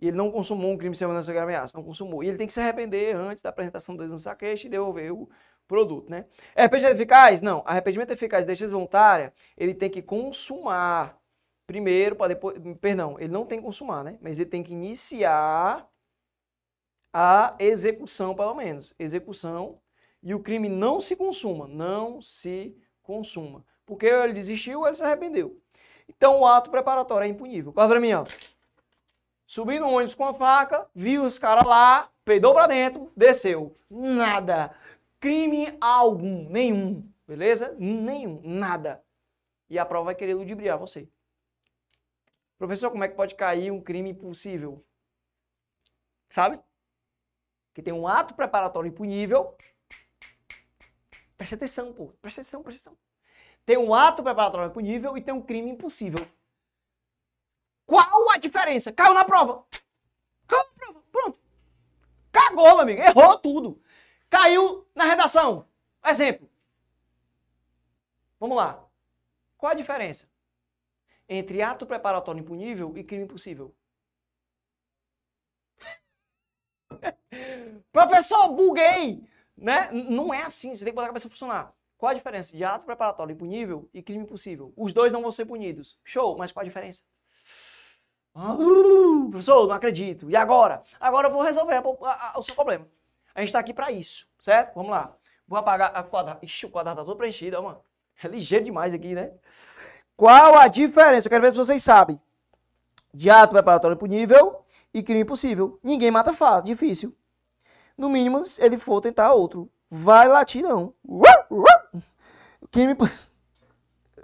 E ele não consumou um crime sem violência ou grave ameaça. Não consumou. E ele tem que se arrepender antes da apresentação do denúncia queixa e devolver o produto, né? Arrependimento eficaz? Não. Arrependimento eficaz, deixa voluntária, ele tem que consumar primeiro para depois. Perdão, ele não tem que consumar, né? Mas ele tem que iniciar a execução, pelo menos. Execução e o crime não se consuma, não se consuma. Porque ele desistiu, ele se arrependeu. Então o ato preparatório é impunível. mim, ó. subindo no ônibus com a faca, viu os caras lá, peidou pra dentro, desceu. Nada. Crime algum, nenhum. Beleza? Nenhum, nada. E a prova vai querer ludibriar você. Professor, como é que pode cair um crime impossível? Sabe? que tem um ato preparatório impunível. Presta atenção, pô. Presta atenção, presta atenção. Tem um ato preparatório impunível e tem um crime impossível. Qual a diferença? Caiu na prova. Caiu na prova. Pronto. Cagou, meu amigo. Errou tudo. Caiu na redação. Exemplo. Vamos lá. Qual a diferença entre ato preparatório impunível e crime impossível? Professor, buguei! Né? Não é assim, você tem que botar a cabeça funcionar. Qual a diferença de ato preparatório impunível e crime impossível? Os dois não vão ser punidos. Show, mas qual a diferença? Ah, uh, professor, não acredito. E agora? Agora eu vou resolver o seu problema. A gente está aqui para isso, certo? Vamos lá. Vou apagar a quadrada. Ixi, o quadrado tá todo preenchido, ó, mano. É ligeiro demais aqui, né? Qual a diferença? Eu quero ver se vocês sabem. De ato preparatório punível e crime impossível. Ninguém mata fácil, difícil. No mínimo, ele for tentar outro. Vai latir, não. Crime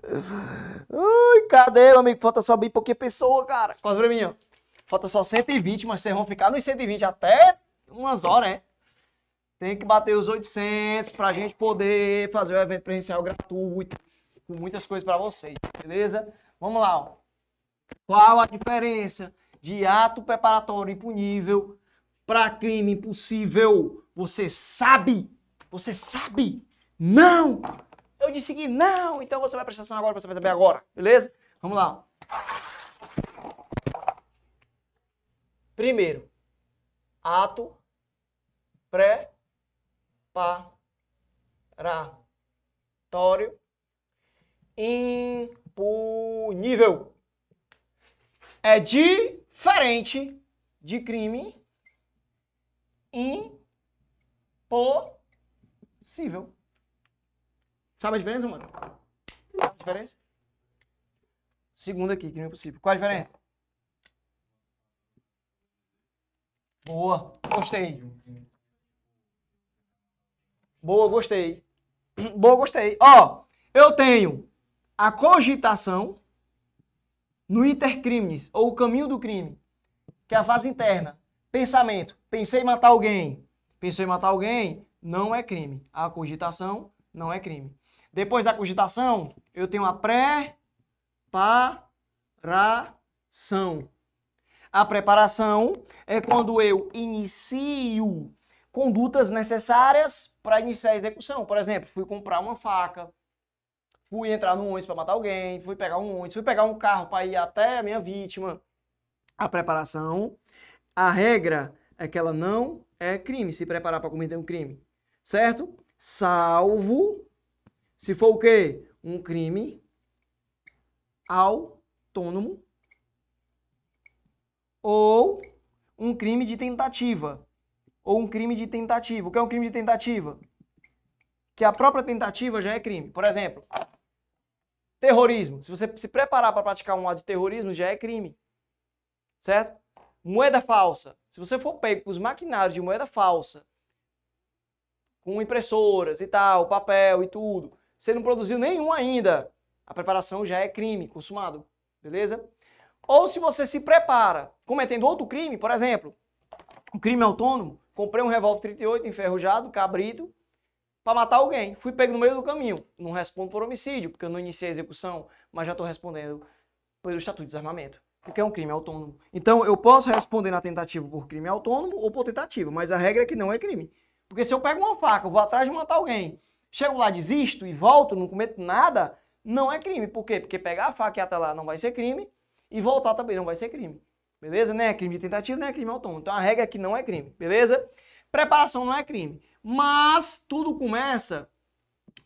Ai, cadê, meu amigo? Falta só bem porque pessoa, cara. Quase pra mim, ó. Falta só 120, mas vocês vão ficar nos 120 até umas horas, né? Tem que bater os 800 pra gente poder fazer o um evento presencial gratuito. Com muitas coisas pra vocês, beleza? Vamos lá, ó. Qual a diferença de ato preparatório impunível para crime impossível. Você sabe? Você sabe? Não! Eu disse que não! Então você vai prestar atenção agora, você vai saber agora, beleza? Vamos lá. Primeiro, ato preparatório impunível. É de diferente de crime impossível. Sabe a diferença, mano? Sabe a diferença? Segunda aqui, crime impossível. Qual a diferença? Boa, gostei. Boa, gostei. Boa, gostei. Ó, eu tenho a cogitação no intercrimes, ou o caminho do crime, que é a fase interna. Pensamento, pensei em matar alguém. Pensei em matar alguém, não é crime. A cogitação não é crime. Depois da cogitação, eu tenho a preparação. A preparação é quando eu inicio condutas necessárias para iniciar a execução. Por exemplo, fui comprar uma faca, fui entrar num ônibus para matar alguém, fui pegar um ônibus, fui pegar um carro para ir até a minha vítima. A preparação, a regra é que ela não é crime, se preparar para cometer um crime, certo? Salvo se for o quê? Um crime autônomo ou um crime de tentativa. Ou um crime de tentativa. O que é um crime de tentativa? Que a própria tentativa já é crime. Por exemplo, Terrorismo. Se você se preparar para praticar um ato de terrorismo, já é crime. Certo? Moeda falsa. Se você for pego com os maquinários de moeda falsa, com impressoras e tal, papel e tudo, você não produziu nenhum ainda, a preparação já é crime consumado. Beleza? Ou se você se prepara cometendo outro crime, por exemplo, um crime autônomo, comprei um revólver 38 enferrujado, cabrito, para matar alguém. Fui pego no meio do caminho. Não respondo por homicídio, porque eu não iniciei a execução, mas já estou respondendo pelo Estatuto de Desarmamento, porque é um crime autônomo. Então, eu posso responder na tentativa por crime autônomo ou por tentativa, mas a regra é que não é crime. Porque se eu pego uma faca, vou atrás de matar alguém, chego lá, desisto e volto, não cometo nada, não é crime. Por quê? Porque pegar a faca e ir até lá não vai ser crime e voltar também não vai ser crime. Beleza? Nem é crime de tentativa, nem é crime autônomo. Então, a regra é que não é crime. Beleza? Preparação não é crime. Mas tudo começa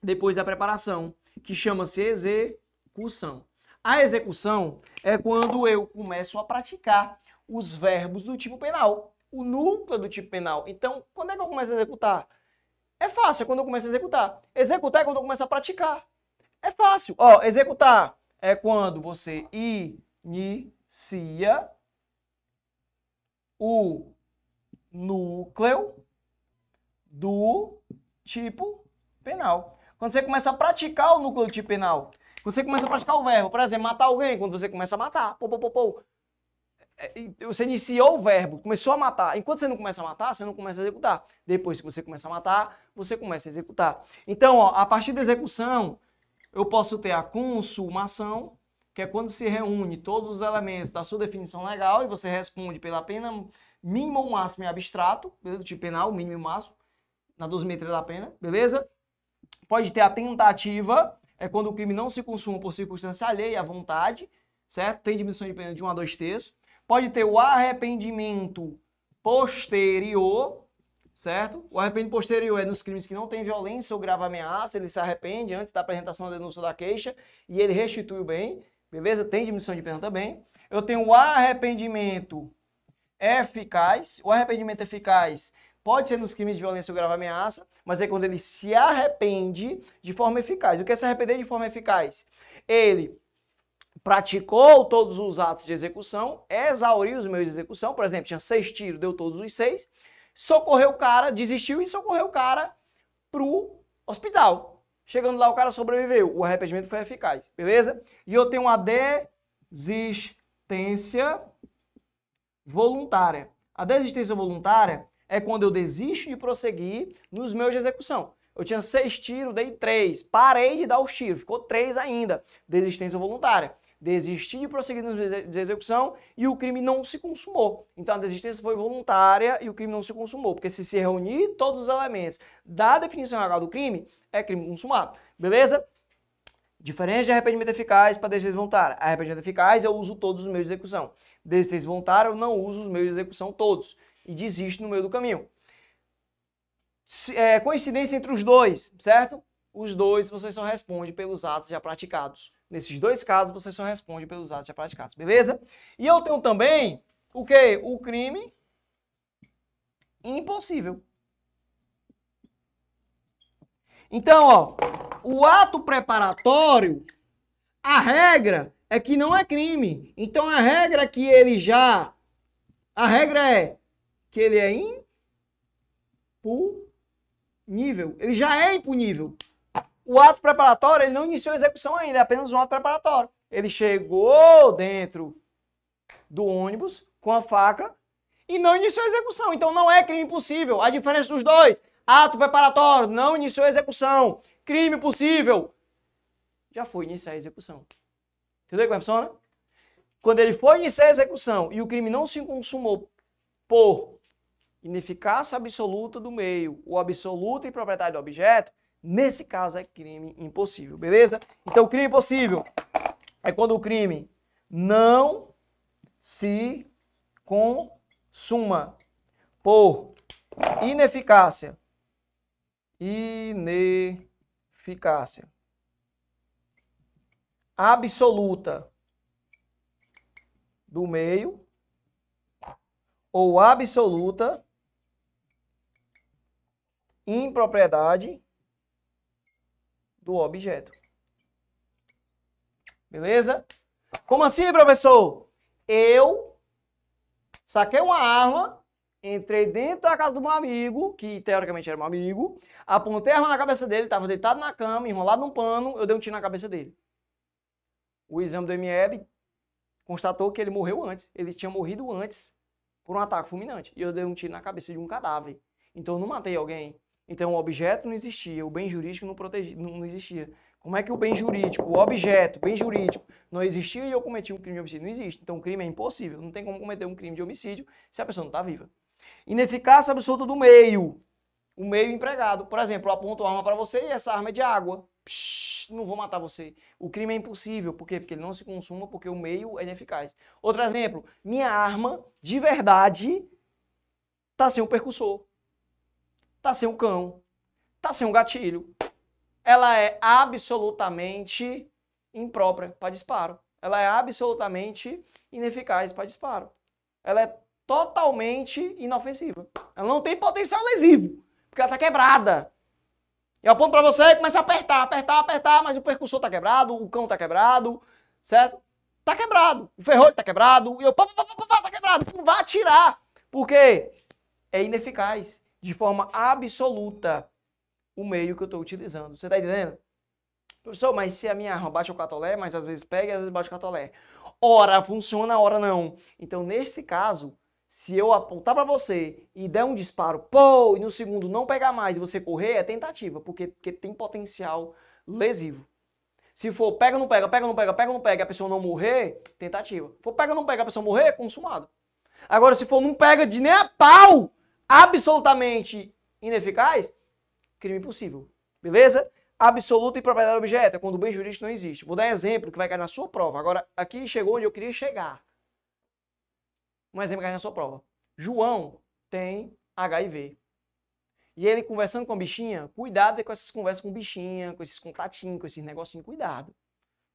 depois da preparação, que chama-se execução. A execução é quando eu começo a praticar os verbos do tipo penal, o núcleo do tipo penal. Então, quando é que eu começo a executar? É fácil, é quando eu começo a executar. Executar é quando eu começo a praticar. É fácil. Ó, executar é quando você inicia o núcleo do tipo penal. Quando você começa a praticar o núcleo do tipo penal, você começa a praticar o verbo. Por exemplo, matar alguém, quando você começa a matar, pô, pô, pô, pô. Você iniciou o verbo, começou a matar. Enquanto você não começa a matar, você não começa a executar. Depois que você começa a matar, você começa a executar. Então, ó, a partir da execução, eu posso ter a consumação, que é quando se reúne todos os elementos da sua definição legal e você responde pela pena mínima ou máxima em abstrato, do tipo penal, mínimo e máximo na dosimetria da pena, beleza? Pode ter a tentativa, é quando o crime não se consuma por circunstância alheia à vontade, certo? Tem diminuição de pena de 1 a 2 terços. Pode ter o arrependimento posterior, certo? O arrependimento posterior é nos crimes que não tem violência ou grave ameaça, ele se arrepende antes da apresentação da denúncia ou da queixa e ele restitui o bem, beleza? Tem diminuição de pena também. Eu tenho o arrependimento eficaz. O arrependimento eficaz Pode ser nos crimes de violência ou grave ameaça, mas é quando ele se arrepende de forma eficaz. O que é se arrepender de forma eficaz? Ele praticou todos os atos de execução, exauriu os meios de execução, por exemplo, tinha seis tiros, deu todos os seis, socorreu o cara, desistiu e socorreu o cara pro hospital. Chegando lá, o cara sobreviveu, o arrependimento foi eficaz, beleza? E eu tenho uma desistência voluntária. A desistência voluntária é quando eu desisto de prosseguir nos meus de execução. Eu tinha seis tiros, dei três. Parei de dar os tiros, ficou três ainda. Desistência voluntária. Desisti de prosseguir nos meus de execução e o crime não se consumou. Então a desistência foi voluntária e o crime não se consumou, porque se se reunir todos os elementos da definição legal do crime, é crime consumado. Beleza? Diferença de arrependimento eficaz para desistência voluntária. Arrependimento eficaz eu uso todos os meus de execução. Desistência voluntária eu não uso os meus de execução todos e desiste no meio do caminho. É, coincidência entre os dois, certo? Os dois você só responde pelos atos já praticados. Nesses dois casos você só responde pelos atos já praticados, beleza? E eu tenho também o que? O crime impossível. Então, ó, o ato preparatório, a regra é que não é crime. Então a regra é que ele já. A regra é que ele é impunível. Ele já é impunível. O ato preparatório, ele não iniciou a execução ainda, é apenas um ato preparatório. Ele chegou dentro do ônibus com a faca e não iniciou a execução. Então não é crime impossível. A diferença dos dois, ato preparatório, não iniciou a execução. Crime possível, já foi iniciar a execução. Entendeu como é funciona? Quando ele foi iniciar a execução e o crime não se consumou por ineficácia absoluta do meio ou absoluta impropriedade do objeto, nesse caso é crime impossível, beleza? Então, crime impossível é quando o crime não se consuma por ineficácia. Ineficácia absoluta do meio ou absoluta impropriedade do objeto. Beleza? Como assim, professor? Eu saquei uma arma, entrei dentro da casa do meu amigo, que teoricamente era meu amigo, apontei a arma na cabeça dele, estava deitado na cama, enrolado num pano, eu dei um tiro na cabeça dele. O exame do ML constatou que ele morreu antes, ele tinha morrido antes por um ataque fulminante. E eu dei um tiro na cabeça de um cadáver. Então eu não matei alguém, então o objeto não existia, o bem jurídico não, protegi, não, não existia. Como é que o bem jurídico, o objeto, bem jurídico, não existia e eu cometi um crime de homicídio? Não existe. Então o crime é impossível. Não tem como cometer um crime de homicídio se a pessoa não está viva. Ineficácia absoluta do meio. O meio empregado. Por exemplo, eu aponto uma arma para você e essa arma é de água. Psh, não vou matar você. O crime é impossível. Por quê? Porque ele não se consuma, porque o meio é ineficaz. Outro exemplo, minha arma de verdade está sem o um percussor tá sem um cão, tá sem um gatilho. Ela é absolutamente imprópria para disparo. Ela é absolutamente ineficaz para disparo. Ela é totalmente inofensiva. Ela não tem potencial lesivo, porque ela tá quebrada. Eu aponto para você e começa a apertar, apertar, apertar, mas o percussor tá quebrado, o cão tá quebrado, certo? Tá quebrado. O ferrolho tá quebrado, e eu pá, pá, pá, pá, tá quebrado. Não vai atirar, porque é ineficaz de forma absoluta o meio que eu estou utilizando. Você está entendendo? Professor, mas se a minha arma bate o catolé, mas às vezes pega e às vezes bate o catolé. Ora funciona, ora não. Então, nesse caso, se eu apontar para você e der um disparo, pô, e no segundo não pegar mais e você correr, é tentativa, porque, porque tem potencial lesivo. Se for pega, não pega, pega, não pega, pega, não pega, a pessoa não morrer, tentativa. for pega, não pega, a pessoa morrer, é consumado. Agora, se for não pega de nem a pau, absolutamente ineficaz, crime impossível. Beleza? Absoluto e propriedade objeto, é quando o bem jurídico não existe. Vou dar um exemplo que vai cair na sua prova. Agora, aqui chegou onde eu queria chegar. Um exemplo que cai na sua prova. João tem HIV. E ele conversando com a bichinha, cuidado com essas conversas com bichinha, com esses contatinhos, com esses negocinhos, cuidado.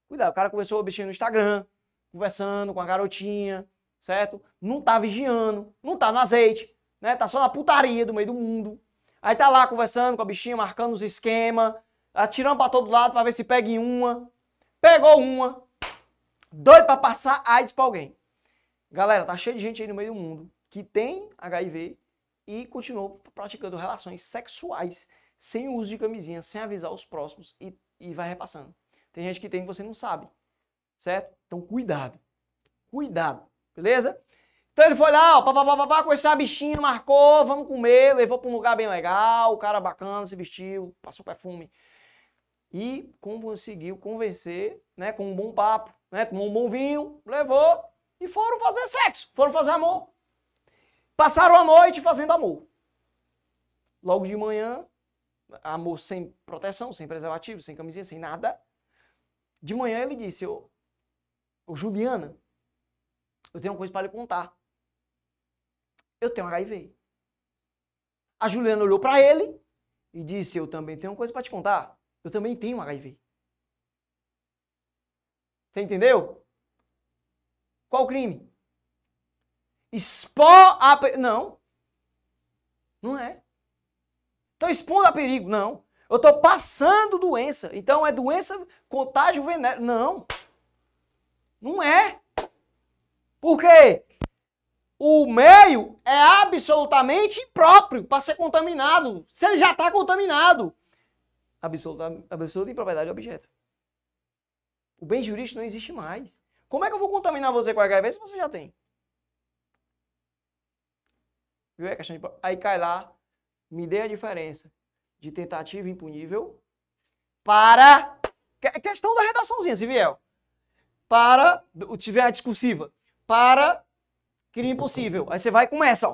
Cuidado, o cara conversou com a bichinha no Instagram, conversando com a garotinha, certo? Não tá vigiando, não tá no azeite, né? Tá só na putaria do meio do mundo. Aí tá lá conversando com a bichinha, marcando os esquemas, atirando para todo lado para ver se pega em uma. Pegou uma. Doido para passar AIDS para alguém. Galera, tá cheio de gente aí no meio do mundo que tem HIV e continuou praticando relações sexuais sem uso de camisinha, sem avisar os próximos e, e vai repassando. Tem gente que tem que você não sabe, certo? Então cuidado, cuidado, beleza? Então ele foi lá, ó, papapá, conheceu a bichinha, marcou, vamos comer, levou para um lugar bem legal, o cara bacana, se vestiu, passou perfume. E conseguiu convencer, né, com um bom papo, né, tomou um bom vinho, levou e foram fazer sexo, foram fazer amor. Passaram a noite fazendo amor. Logo de manhã, amor sem proteção, sem preservativo, sem camisinha, sem nada. De manhã ele disse, ô, ô Juliana, eu tenho uma coisa para lhe contar eu tenho HIV. A Juliana olhou para ele e disse: Eu também tenho uma coisa para te contar. Eu também tenho HIV. Você entendeu? Qual o crime? Expor a. Per... Não. Não é. Estou expondo a perigo. Não. Eu estou passando doença. Então é doença, contágio venéreo. Não. Não é. Por quê? o meio é absolutamente impróprio para ser contaminado, se ele já está contaminado. Absoluta, absoluta impropriedade do objeto. O bem jurídico não existe mais. Como é que eu vou contaminar você com HIV se você já tem? Viu? É questão de... Aí cai lá, me dê a diferença de tentativa impunível para... Que é questão da redaçãozinha, se vier. Para... Tiver a discursiva. Para crime impossível. Aí você vai e começa, ó.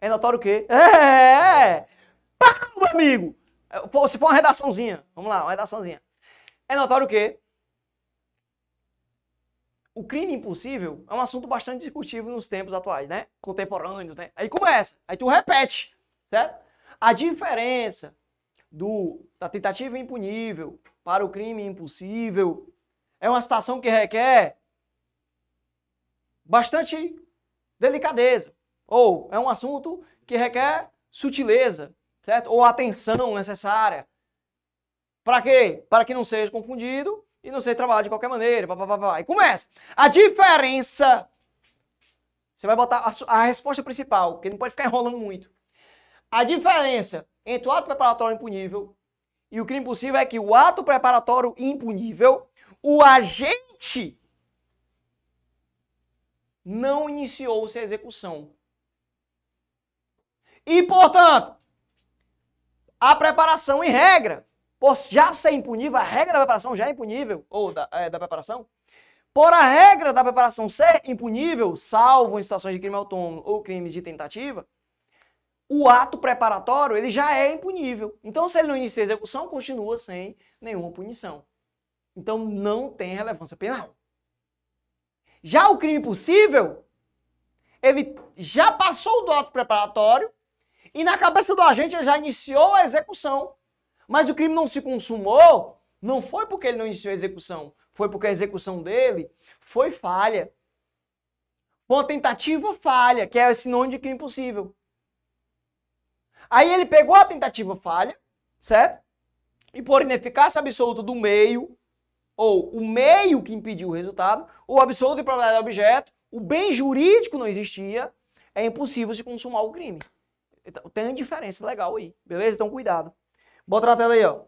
É notório o quê? É! é, é. Pá, meu amigo! É, se for uma redaçãozinha, vamos lá, uma redaçãozinha. É notório o quê? O crime impossível é um assunto bastante discutível nos tempos atuais, né? contemporâneo né? Aí começa, aí tu repete, certo? A diferença do, da tentativa impunível para o crime impossível é uma situação que requer bastante delicadeza, ou é um assunto que requer sutileza, certo? Ou atenção necessária. Para quê? Para que não seja confundido e não seja trabalhado de qualquer maneira. Pá, pá, pá, E começa. A diferença. Você vai botar a, a resposta principal, que não pode ficar enrolando muito. A diferença entre o ato preparatório impunível e o crime possível é que o ato preparatório impunível, o agente não iniciou-se a execução. E, portanto, a preparação em regra, por já ser impunível, a regra da preparação já é impunível, ou da, é, da preparação, por a regra da preparação ser impunível, salvo em situações de crime autônomo ou crimes de tentativa, o ato preparatório ele já é impunível. Então, se ele não inicia a execução, continua sem nenhuma punição. Então, não tem relevância penal. Já o crime possível, ele já passou o dote preparatório e na cabeça do agente ele já iniciou a execução. Mas o crime não se consumou, não foi porque ele não iniciou a execução, foi porque a execução dele foi falha. Foi uma tentativa falha, que é sinônimo de crime possível. Aí ele pegou a tentativa falha, certo? E por ineficácia absoluta do meio, ou o meio que impediu o resultado, ou absoluto de probabilidade do objeto, o bem jurídico não existia, é impossível se consumar o crime. Então, tem uma diferença legal aí, beleza? Então cuidado. Bota na tela aí, ó.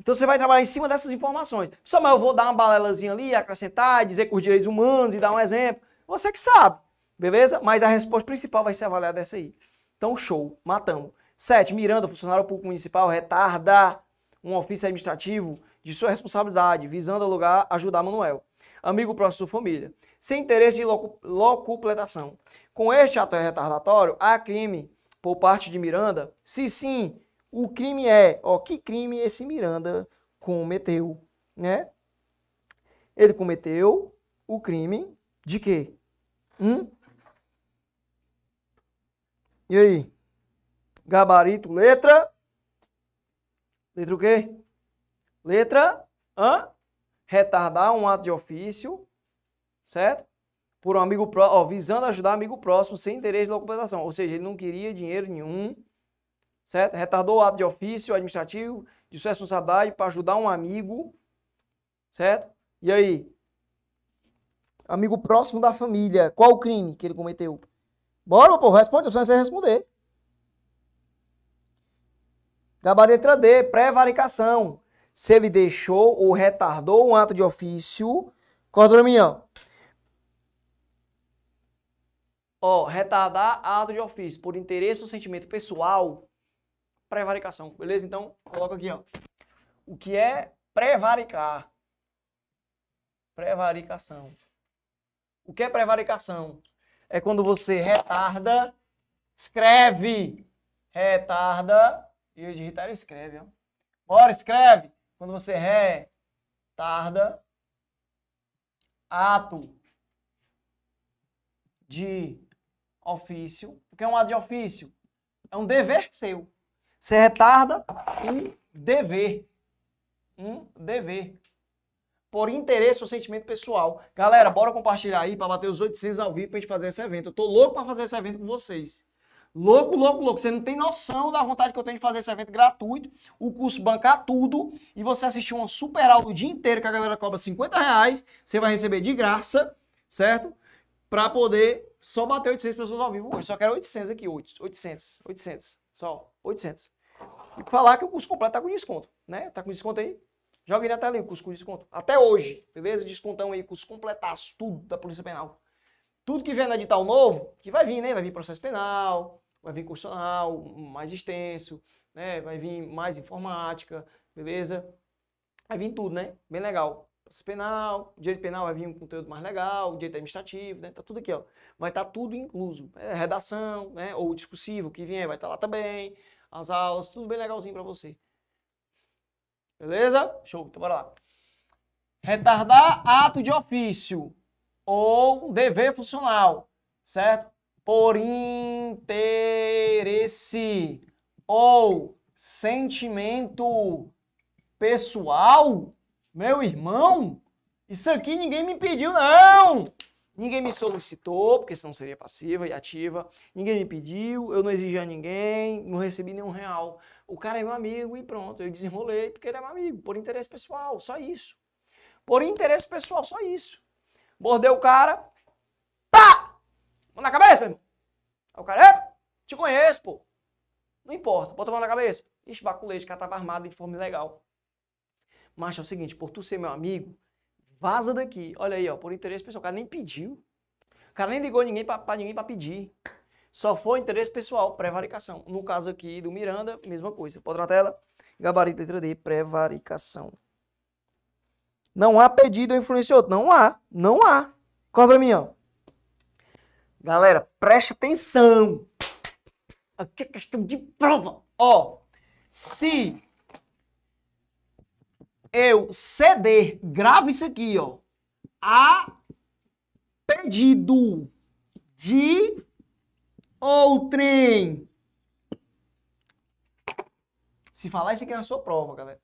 Então você vai trabalhar em cima dessas informações. Só mas eu vou dar uma balelazinha ali, acrescentar, dizer com os direitos humanos e dar um exemplo. Você que sabe, beleza? Mas a resposta principal vai ser avaliada essa aí. Então show, matamos. 7. Miranda, funcionário público municipal, retarda um ofício administrativo de sua responsabilidade, visando alugar ajudar Manuel, amigo próximo da sua família, sem interesse de locupletação. Com este ato retardatório, há crime por parte de Miranda? Se sim, o crime é, ó, que crime esse Miranda cometeu, né? Ele cometeu o crime de quê? Hum? E aí? Gabarito, letra? Letra o quê? Letra A, retardar um ato de ofício, certo? Por um amigo próximo, visando ajudar amigo próximo sem interesse de compensação. Ou seja, ele não queria dinheiro nenhum, certo? Retardou o ato de ofício administrativo de sua responsabilidade para ajudar um amigo, certo? E aí? Amigo próximo da família. Qual o crime que ele cometeu? Bora, pô, responde, opção é responder. Gabarito letra D, prevaricação se ele deixou ou retardou um ato de ofício. Corta pra mim, ó. Ó, retardar ato de ofício por interesse ou sentimento pessoal, prevaricação, beleza? Então, coloca aqui, ó. O que é prevaricar? Prevaricação. O que é prevaricação? É quando você retarda, escreve, retarda, e o digitário escreve, ó. Bora, escreve. Quando você retarda é ato de ofício. O que é um ato de ofício? É um dever seu. Você retarda um dever. Um dever. Por interesse ou sentimento pessoal. Galera, bora compartilhar aí para bater os 800 ao vivo para gente fazer esse evento. Eu tô louco para fazer esse evento com vocês. Louco, louco, louco. Você não tem noção da vontade que eu tenho de fazer esse evento gratuito, o curso bancar tudo, e você assistir uma super aula o dia inteiro que a galera cobra 50 reais, você vai receber de graça, certo? Pra poder só bater 800 pessoas ao vivo hoje. Só quero 800 aqui, 800, 800, só 800. E falar que o curso completo tá com desconto, né? Tá com desconto aí? Joga aí na tela aí o curso com desconto. Até hoje, beleza? Descontão aí, curso completaço, tudo da Polícia Penal. Tudo que vem no edital novo, que vai vir, né? Vai vir processo penal, vai vir constitucional mais extenso, né? vai vir mais informática, beleza? Vai vir tudo, né? Bem legal. penal, direito penal vai vir um conteúdo mais legal, direito administrativo, né? Tá tudo aqui, ó. Vai estar tá tudo incluso. É, redação, né? Ou discursivo, que vier, vai estar tá lá também. As aulas, tudo bem legalzinho para você. Beleza? Show, então bora lá. Retardar ato de ofício ou dever funcional, certo? por interesse ou sentimento pessoal, meu irmão, isso aqui ninguém me pediu, não! Ninguém me solicitou, porque senão seria passiva e ativa. Ninguém me pediu, eu não exigi a ninguém, não recebi nenhum real. O cara é meu amigo e pronto, eu desenrolei porque ele é meu amigo, por interesse pessoal, só isso. Por interesse pessoal, só isso. Mordeu o cara, Mão na cabeça, meu irmão. Aí o cara, é, te conheço, pô. Não importa, bota a mão na cabeça. Ixi, baculejo, o cara tava armado de forma ilegal. Mas é o seguinte, por tu ser meu amigo, vaza daqui. Olha aí, ó, por interesse pessoal. O cara nem pediu. O cara nem ligou ninguém pra, pra ninguém pra pedir. Só foi interesse pessoal, prevaricação. No caso aqui do Miranda, mesma coisa. Pode na tela. Gabarito letra D, prevaricação. Não há pedido ou influenciou. Não há. Não há. Corta pra mim, ó. Galera, preste atenção. Aqui é questão de prova. Ó, se eu ceder, gravo isso aqui, ó, a pedido de outrem. Se falar isso aqui na sua prova, galera.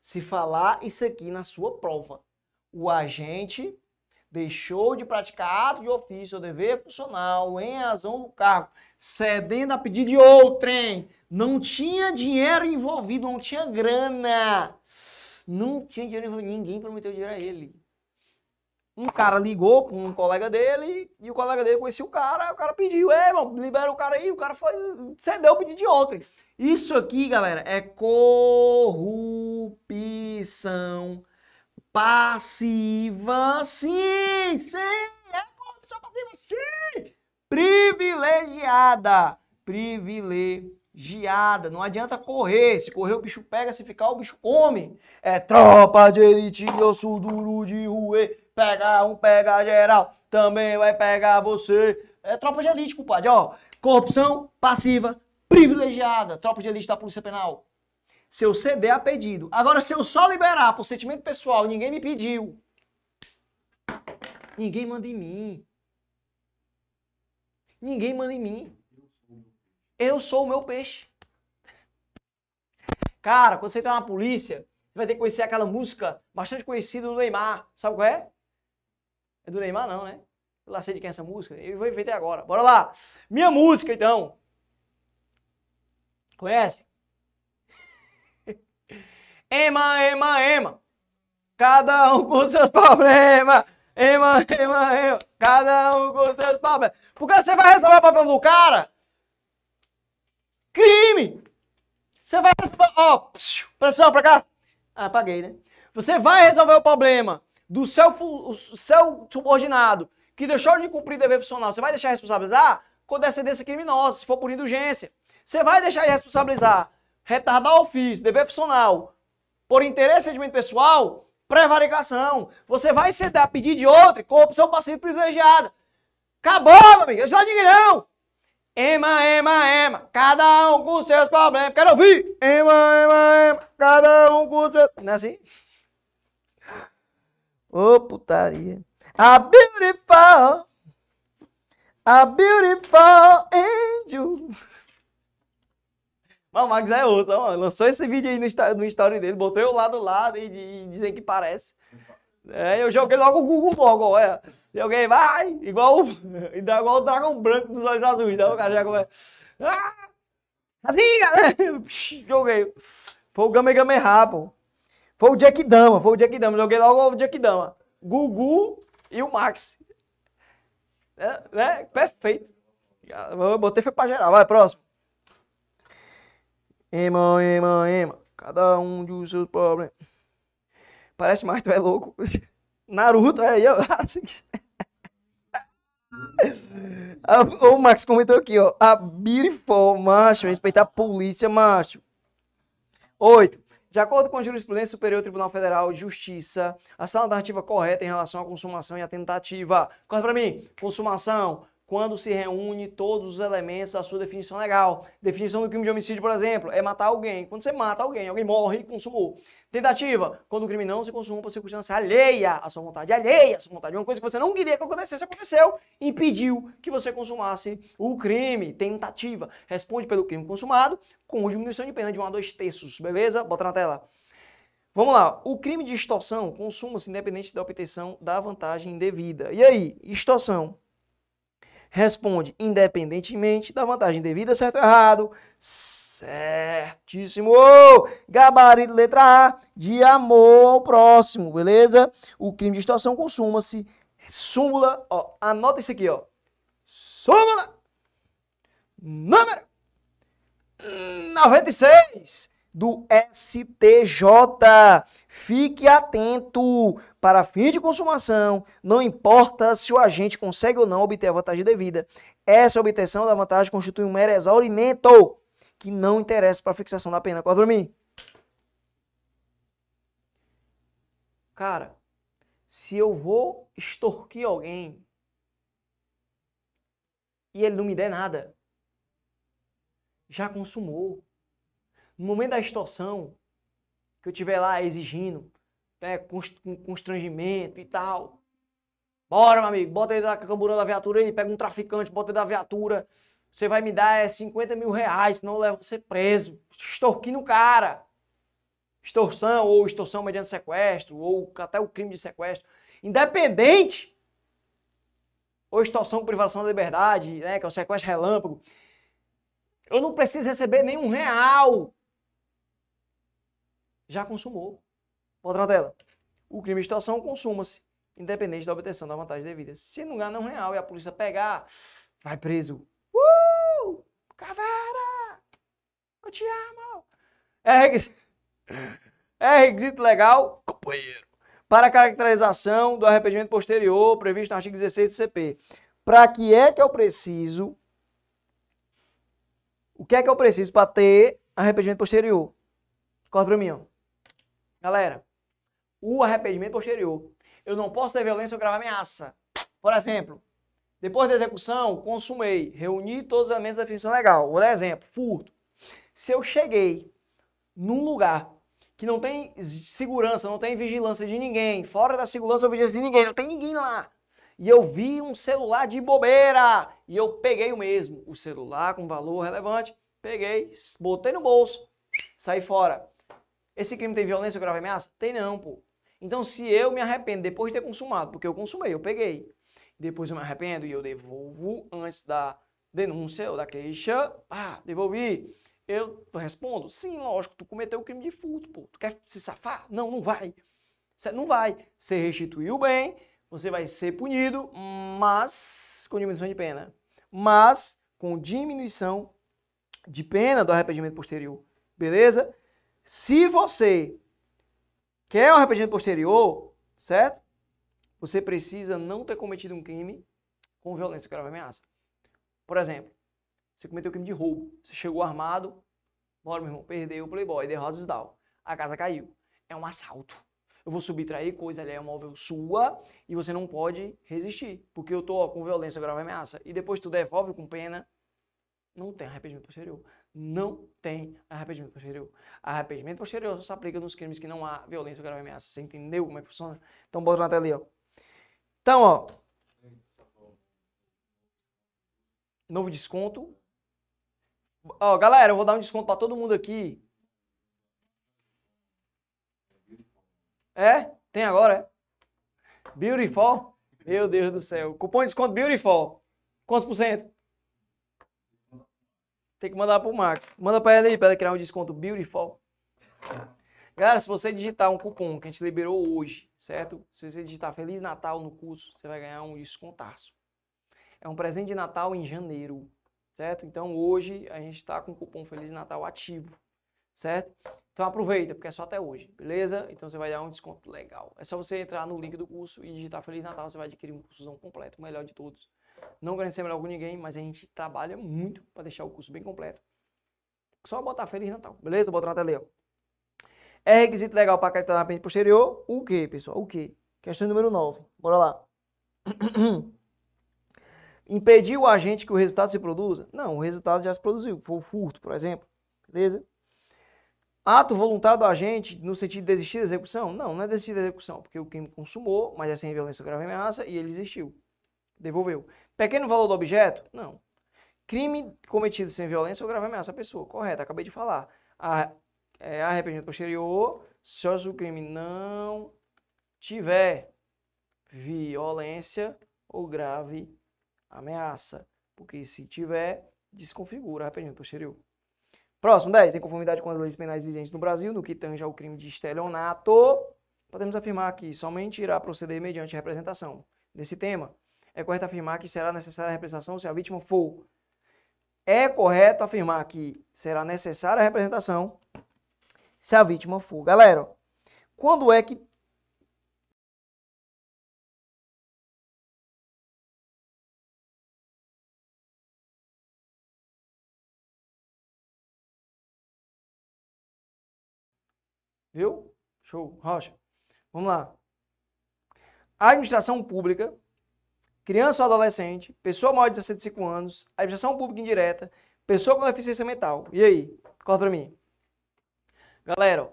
Se falar isso aqui na sua prova, o agente deixou de praticar ato de ofício ou dever funcional em razão do cargo, cedendo a pedido de outrem, não tinha dinheiro envolvido, não tinha grana, não tinha dinheiro envolvido, ninguém prometeu dinheiro a ele. Um cara ligou com um colega dele e o colega dele conhecia o cara, o cara pediu, é, irmão, libera o cara aí, o cara foi, cedeu o pedido de outrem. Isso aqui, galera, é corrupção passiva, sim, sim, é corrupção passiva, sim, privilegiada, privilegiada, não adianta correr, se correr o bicho pega, se ficar o bicho come, é tropa de elite, osso duro de ruê, pega um, pega geral, também vai pegar você, é tropa de elite, compadre, ó, corrupção passiva, privilegiada, tropa de elite da Polícia Penal se eu ceder a é pedido. Agora, se eu só liberar por sentimento pessoal, ninguém me pediu. Ninguém manda em mim. Ninguém manda em mim. Eu sou o meu peixe. Cara, quando você entrar na polícia, você vai ter que conhecer aquela música bastante conhecida do Neymar. Sabe qual é? É do Neymar, não, né? Eu lá sei de quem é essa música. Eu vou inventar agora. Bora lá. Minha música, então. Conhece? Ema, ema, ema. Cada um com seus problemas. Ema, ema, ema. Cada um com seus problemas. Porque você vai resolver o problema do cara? Crime! Você vai resolver. Ó, oh, pressão pra cá. Ah, apaguei, né? Você vai resolver o problema do seu, seu subordinado que deixou de cumprir dever profissional. Você vai deixar responsabilizar? com descendência criminosa, se for por indulgência. Você vai deixar de responsabilizar, retardar o ofício, dever funcional, por interesse e sentimento pessoal, prevaricação. Você vai sentar a pedir de outro, corrupção passiva privilegiada. Acabou, meu amigo. Eu sou digo não. Ema, ema, ema. Cada um com seus problemas. Quero ouvir. Ema, ema, ema. Cada um com seus... Não é assim? Ô, oh, putaria. A beautiful, a beautiful angel. Mas o Max é outro, ó, lançou esse vídeo aí no, no story dele, botou eu lá do lado e, e dizem que parece. É, eu joguei logo o Google logo, E é. Joguei, vai, igual, igual o dragão branco dos olhos azuis. Então o cara já começa. Ah, assim, né, galera. joguei. Foi o Game Game Rapo. Foi o Jack Dama, foi o Jack Dama. Joguei logo o Jack Dama. Gugu e o Max. É, né? Perfeito. Eu botei foi pra geral. Vai, próximo. Ema, ema, ema. Cada um de seus problemas. Parece mais tu é louco. Naruto, é eu. a, o é. ah, Max comentou aqui, ó. A beautiful, macho. Respeitar a polícia, macho. Oito. De acordo com a jurisprudência do Superior Tribunal Federal de Justiça, a alternativa correta em relação à consumação e à tentativa. Corta pra mim. Consumação quando se reúne todos os elementos da sua definição legal. Definição do crime de homicídio, por exemplo, é matar alguém. Quando você mata alguém, alguém morre e consumou. Tentativa, quando o crime não se consuma por circunstância alheia à sua vontade, alheia à sua vontade, uma coisa que você não queria que acontecesse, aconteceu, impediu que você consumasse o crime. Tentativa, responde pelo crime consumado com diminuição de pena de 1 a 2 terços, beleza? Bota na tela. Vamos lá, o crime de extorsão consuma-se independente da obtenção da vantagem devida. E aí, extorsão? responde independentemente da vantagem devida, certo ou errado. Certíssimo! Gabarito letra A, de amor ao próximo, beleza? O crime de extorsão consuma-se. Súmula, ó, anota isso aqui, ó. Súmula número 96 do STJ. Fique atento para fim de consumação, não importa se o agente consegue ou não obter a vantagem devida. Essa obtenção da vantagem constitui um mero exaurimento que não interessa para a fixação da pena. Acorda mim? Cara, se eu vou extorquir alguém e ele não me der nada, já consumou no momento da extorsão, que eu estiver lá exigindo, né, constrangimento e tal. Bora, meu amigo, bota ele da cambura da viatura aí, pega um traficante, bota ele da viatura. Você vai me dar é, 50 mil reais, senão eu levo você preso. Extorquindo o cara. Extorsão ou extorsão mediante sequestro, ou até o crime de sequestro. Independente. Ou extorsão com privação da liberdade, né, que é o sequestro relâmpago. Eu não preciso receber nenhum real já consumou. Volta na O crime de extorsão consuma-se, independente da obtenção da vantagem devida. Se não ganhar não é uhum. real e a polícia pegar, vai preso. Uh! Cavera! Eu te amo! É requisito, é requisito legal, companheiro, para a caracterização do arrependimento posterior previsto no artigo 16 do CP. Para que é que eu preciso? O que é que eu preciso para ter arrependimento posterior? Corta para mim, ó. Galera, o arrependimento posterior. Eu não posso ter violência ou gravar ameaça. Por exemplo, depois da execução, consumei, reuni todos os elementos da definição legal. Vou dar exemplo, furto. Se eu cheguei num lugar que não tem segurança, não tem vigilância de ninguém, fora da segurança ou vigilância de ninguém, não tem ninguém lá. E eu vi um celular de bobeira e eu peguei o mesmo, o celular com valor relevante, peguei, botei no bolso, saí fora. Esse crime tem violência ou grave ameaça? Tem não, pô. Então, se eu me arrependo depois de ter consumado, porque eu consumei, eu peguei, depois eu me arrependo e eu devolvo antes da denúncia ou da queixa, ah, devolvi. Eu respondo, sim, lógico, tu cometeu o crime de furto, pô. Tu quer se safar? Não, não vai. Você não vai. Você restituiu o bem, você vai ser punido, mas com diminuição de pena. Mas com diminuição de pena do arrependimento posterior. Beleza? Se você quer o arrependimento posterior, certo? Você precisa não ter cometido um crime com violência grave ameaça. Por exemplo, você cometeu um crime de roubo, você chegou armado, bora meu irmão, perdeu o Playboy, de Roses Down, a casa caiu. É um assalto. Eu vou subtrair coisa ali, é móvel sua, e você não pode resistir, porque eu tô ó, com violência grave é ameaça. E depois tu devolve com pena, não tem arrependimento posterior não tem arrependimento posterior. Arrependimento posterior só se aplica nos crimes que não há violência ou grave ameaça. Você entendeu como é que funciona? Então bota na tela ali, ó. Então, ó. Novo desconto. Ó, galera, eu vou dar um desconto para todo mundo aqui. É? Tem agora, é? Beautiful? Meu Deus do céu. Cupom de desconto Beautiful. Quantos por cento? Tem que mandar pro Max. Manda para ela aí, para ela criar um desconto beautiful. Galera, se você digitar um cupom que a gente liberou hoje, certo? Se você digitar Feliz Natal no curso, você vai ganhar um descontaço. É um presente de Natal em janeiro, certo? Então hoje a gente está com o cupom Feliz Natal ativo, certo? Então aproveita, porque é só até hoje, beleza? Então você vai dar um desconto legal. É só você entrar no link do curso e digitar Feliz Natal, você vai adquirir um cursozão completo, o melhor de todos não querendo ser melhor que ninguém, mas a gente trabalha muito para deixar o curso bem completo. Só botar Feliz Natal, beleza? Vou tratar ali, ó. É requisito legal para caetano posterior. O que, pessoal? O que? Questão número 9. Bora lá. Impedir o agente que o resultado se produza? Não, o resultado já se produziu. Foi o furto, por exemplo. Beleza? Ato voluntário do agente no sentido de desistir da execução? Não, não é desistir da execução, porque o crime consumou, mas é sem violência grave ameaça e ele desistiu. Devolveu. Pequeno valor do objeto? Não. Crime cometido sem violência ou grave ameaça à pessoa. Correto, acabei de falar. A, é, arrependimento posterior, só se o crime não tiver violência ou grave ameaça. Porque se tiver, desconfigura arrependimento posterior. Próximo, 10. Em conformidade com as leis penais vigentes no Brasil, no que tange ao crime de estelionato, podemos afirmar que somente irá proceder mediante representação. Desse tema, é correto afirmar que será necessária a representação se a vítima for. É correto afirmar que será necessária a representação se a vítima for. Galera, quando é que Viu? Show, Rocha. Vamos lá. A administração pública criança ou adolescente, pessoa maior de 65 anos, administração pública indireta, pessoa com deficiência mental. E aí? Corta pra mim. Galera,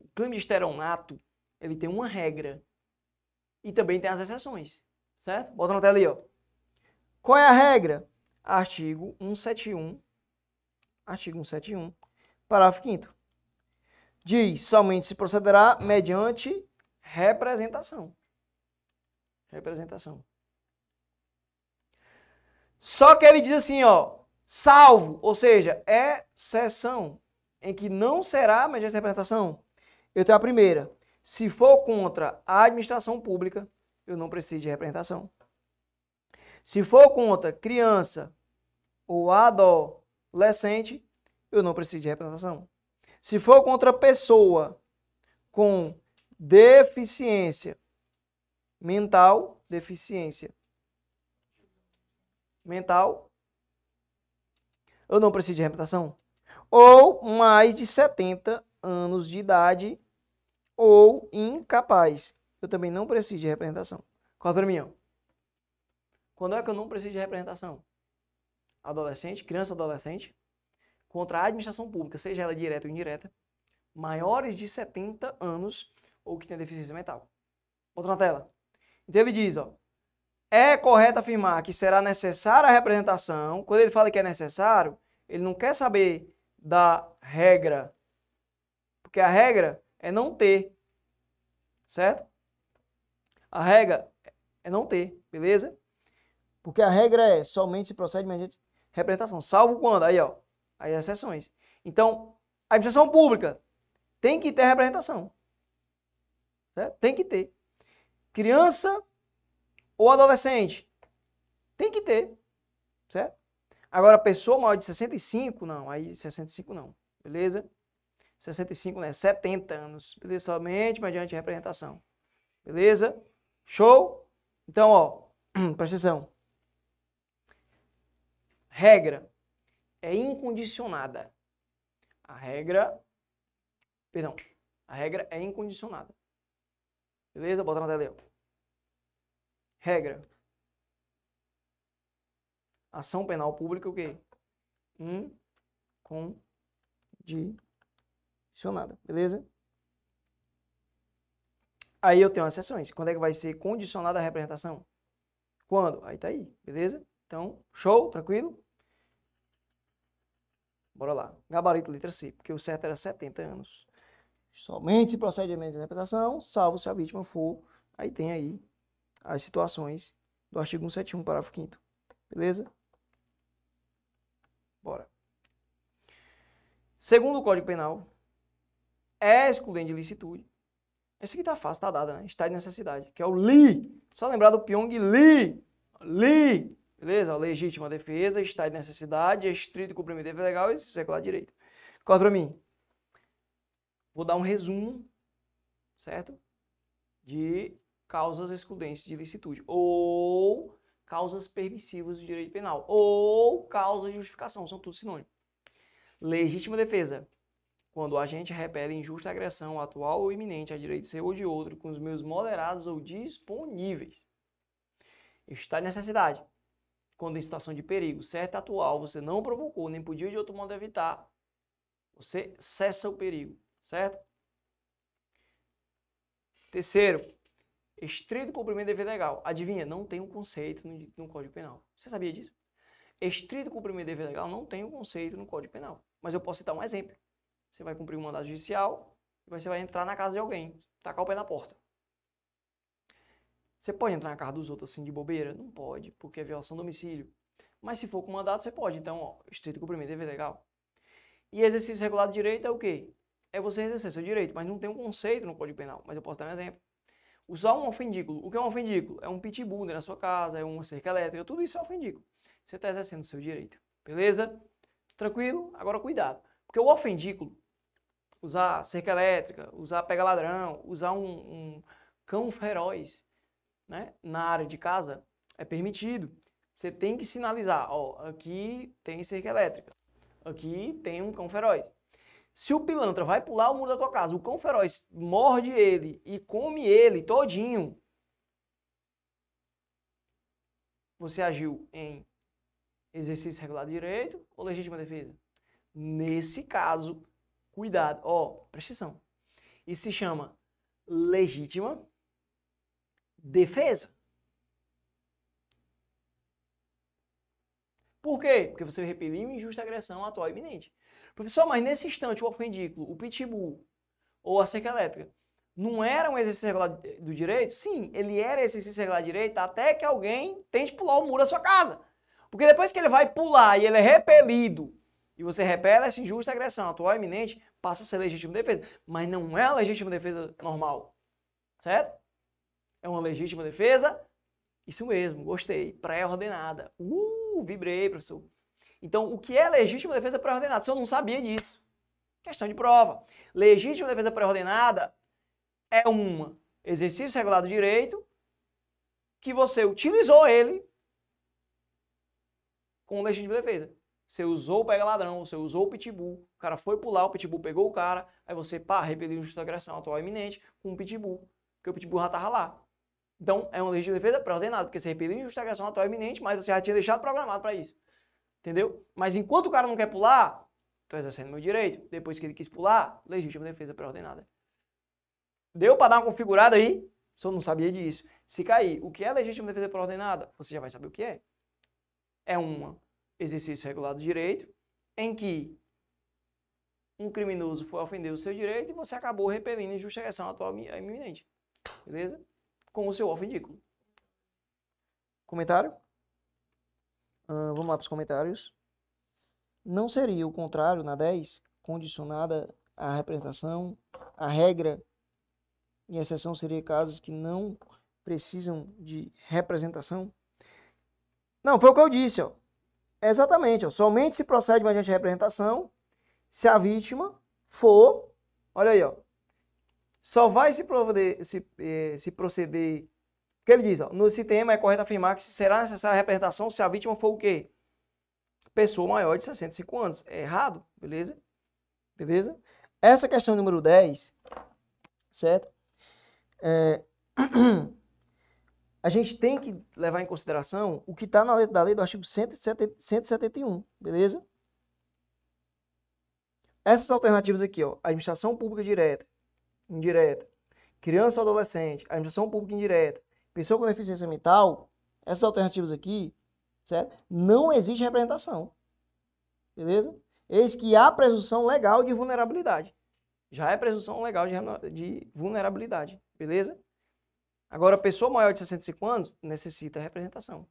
o crime de esteronato, ele tem uma regra e também tem as exceções, certo? Bota na tela aí, ó. Qual é a regra? Artigo 171, artigo 171, parágrafo 5 Diz, somente se procederá mediante representação. Representação. Só que ele diz assim, ó, salvo, ou seja, é exceção, em que não será mediante representação. Eu tenho a primeira. Se for contra a administração pública, eu não preciso de representação. Se for contra criança ou adolescente, eu não preciso de representação. Se for contra pessoa com deficiência mental, deficiência mental, eu não preciso de reputação. Ou mais de 70 anos de idade ou incapaz. Eu também não preciso de representação. Qual para mim? Ó. Quando é que eu não preciso de representação? Adolescente, criança adolescente, contra a administração pública, seja ela direta ou indireta, maiores de 70 anos ou que tenha deficiência mental. Outra na tela. Então ele diz, ó, é correto afirmar que será necessária a representação. Quando ele fala que é necessário, ele não quer saber da regra. Porque a regra é não ter. Certo? A regra é não ter, beleza? Porque a regra é somente se procede mediante representação, salvo quando, aí ó, as exceções. Então, a administração pública tem que ter representação. Certo? Tem que ter. Criança ou adolescente. Tem que ter, certo? Agora, pessoa maior de 65, não. Aí 65 não, beleza? 65, né? 70 anos, beleza? Somente mediante representação, beleza? Show? Então, ó, presta atenção. Regra é incondicionada. A regra, perdão, a regra é incondicionada. Beleza? Bota na tela aí, ó. Regra. Ação penal pública o quê? Incondicionada, beleza? Aí eu tenho as sessões. Quando é que vai ser condicionada a representação? Quando? Aí tá aí, beleza? Então, show, tranquilo? Bora lá. Gabarito letra C, porque o certo era 70 anos. Somente procedimento de representação, salvo se a vítima for. Aí tem aí as situações do artigo 171, parágrafo 5 Beleza? Bora. Segundo o Código Penal, é excludente de licitude. Esse aqui tá fácil, tá dada, né? Está de necessidade, que é o li. Só lembrar do Pyong li. Li. Beleza? Legítima defesa, está de necessidade, é estrito cumprimento legal e secular direito. Corta é para mim. Vou dar um resumo, certo? De causas excludentes de ilicitude, ou causas permissivas do direito penal, ou causas de justificação, são tudo sinônimos. Legítima defesa. Quando o agente repele injusta agressão atual ou iminente a direito seu ou de outro com os meios moderados ou disponíveis. Está de necessidade. Quando em situação de perigo, certo atual, você não provocou, nem podia de outro modo evitar, você cessa o perigo, certo? Terceiro, Estrito cumprimento de dever legal. Adivinha? Não tem um conceito no, no Código Penal. Você sabia disso? Estrito cumprimento de dever legal não tem um conceito no Código Penal. Mas eu posso citar um exemplo. Você vai cumprir um mandado judicial e você vai entrar na casa de alguém, tacar o pé na porta. Você pode entrar na casa dos outros assim de bobeira? Não pode, porque é violação do domicílio. Mas se for com mandado, você pode. Então, ó, estrito cumprimento de dever legal. E exercício regulado de direito é o quê? É você exercer seu direito, mas não tem um conceito no Código Penal. Mas eu posso dar um exemplo. Usar um ofendículo. O que é um ofendículo? É um pitbull na sua casa, é uma cerca elétrica, tudo isso é ofendículo. Você está exercendo o seu direito. Beleza? Tranquilo? Agora cuidado. Porque o ofendículo, usar cerca elétrica, usar pega-ladrão, usar um, um cão feroz né, na área de casa, é permitido. Você tem que sinalizar, ó, aqui tem cerca elétrica, aqui tem um cão feroz. Se o pilantra vai pular o muro da tua casa, o cão feroz morde ele e come ele todinho, você agiu em exercício regular de direito ou legítima defesa? Nesse caso, cuidado, ó, oh, presta Isso se chama legítima defesa. Por quê? Porque você repeliu injusta agressão atual iminente. Professor, mas nesse instante, o alfendículo, o pitbull ou a seca elétrica, não era um exercício regular do direito? Sim, ele era exercício regular do direito até que alguém tente pular o muro da sua casa. Porque depois que ele vai pular e ele é repelido, e você repele essa injusta agressão, atual iminente, passa a ser legítima defesa. Mas não é legítima defesa normal. Certo? É uma legítima defesa? Isso mesmo, gostei. Pré-ordenada. Uh, vibrei, professor. Então, o que é legítima defesa pré-ordenada? Se eu não sabia disso. Questão de prova. Legítima defesa pré-ordenada é um exercício regulado de direito que você utilizou ele com legítima defesa. Você usou o pega-ladrão, você usou o pitbull, o cara foi pular, o pitbull pegou o cara, aí você, pá, repeliu justa agressão atual iminente com o pitbull, porque o pitbull já estava lá. Então, é uma legítima defesa pré-ordenada, porque você repeliu justa agressão atual iminente, mas você já tinha deixado programado para isso. Entendeu? Mas enquanto o cara não quer pular, estou exercendo meu direito. Depois que ele quis pular, legítima defesa pré-ordenada. Deu para dar uma configurada aí? Se eu não sabia disso. Se cair, o que é legítima defesa pré-ordenada? Você já vai saber o que é. É um exercício regulado de direito em que um criminoso foi ofender o seu direito e você acabou repelindo injusta agressão atual iminente. Beleza? Com o seu ofendículo. Comentário? Uh, vamos lá para os comentários. Não seria o contrário na 10, condicionada à representação, a regra, e exceção seria casos que não precisam de representação? Não, foi o que eu disse, ó. Exatamente, ó. somente se procede mediante representação se a vítima for, olha aí, ó, só vai se, prover, se, eh, se proceder que ele diz, ó, nesse tema é correto afirmar que será necessária a representação se a vítima for o quê? Pessoa maior de 65 anos. É errado, beleza? Beleza? Essa questão número 10, certo? É... a gente tem que levar em consideração o que está na letra da lei do artigo 171, beleza? Essas alternativas aqui, ó, administração pública direta, indireta, criança ou adolescente, administração pública indireta, pessoa com deficiência mental, essas alternativas aqui, certo? Não existe representação. Beleza? Eis que há presunção legal de vulnerabilidade. Já é presunção legal de, de vulnerabilidade. Beleza? Agora, a pessoa maior de 65 anos necessita representação.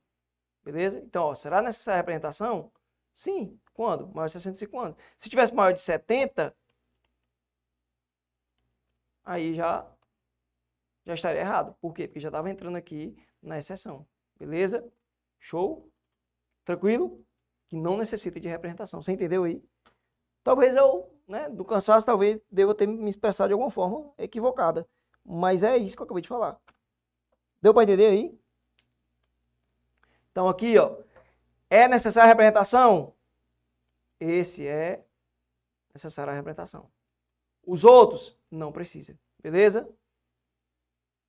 Beleza? Então, ó, será necessária representação? Sim. Quando? Maior de 65 anos. Se tivesse maior de 70, aí já já estaria errado. Por quê? Porque já estava entrando aqui na exceção. Beleza? Show? Tranquilo? Que não necessita de representação. Você entendeu aí? Talvez eu, né, do cansaço, talvez deva ter me expressado de alguma forma equivocada. Mas é isso que eu acabei de falar. Deu para entender aí? Então aqui, ó, é necessária a representação? Esse é necessária a representação. Os outros não precisa, beleza?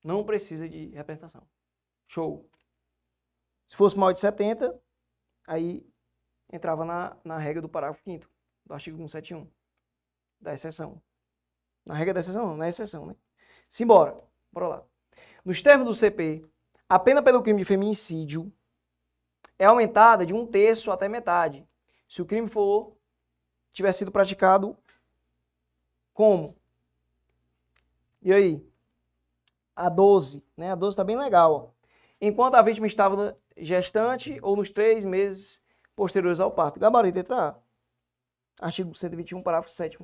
não precisa de representação. Show. Se fosse maior de 70, aí entrava na, na regra do parágrafo 5 do artigo 171, da exceção. Na regra da exceção, não, na exceção, né? Simbora, bora lá. Nos termos do CP, a pena pelo crime de feminicídio é aumentada de um terço até metade, se o crime for tiver sido praticado como? E aí? a 12, né? A 12 está bem legal. Ó. Enquanto a vítima estava gestante ou nos três meses posteriores ao parto. Gabarito, letra A. Artigo 121, parágrafo 7.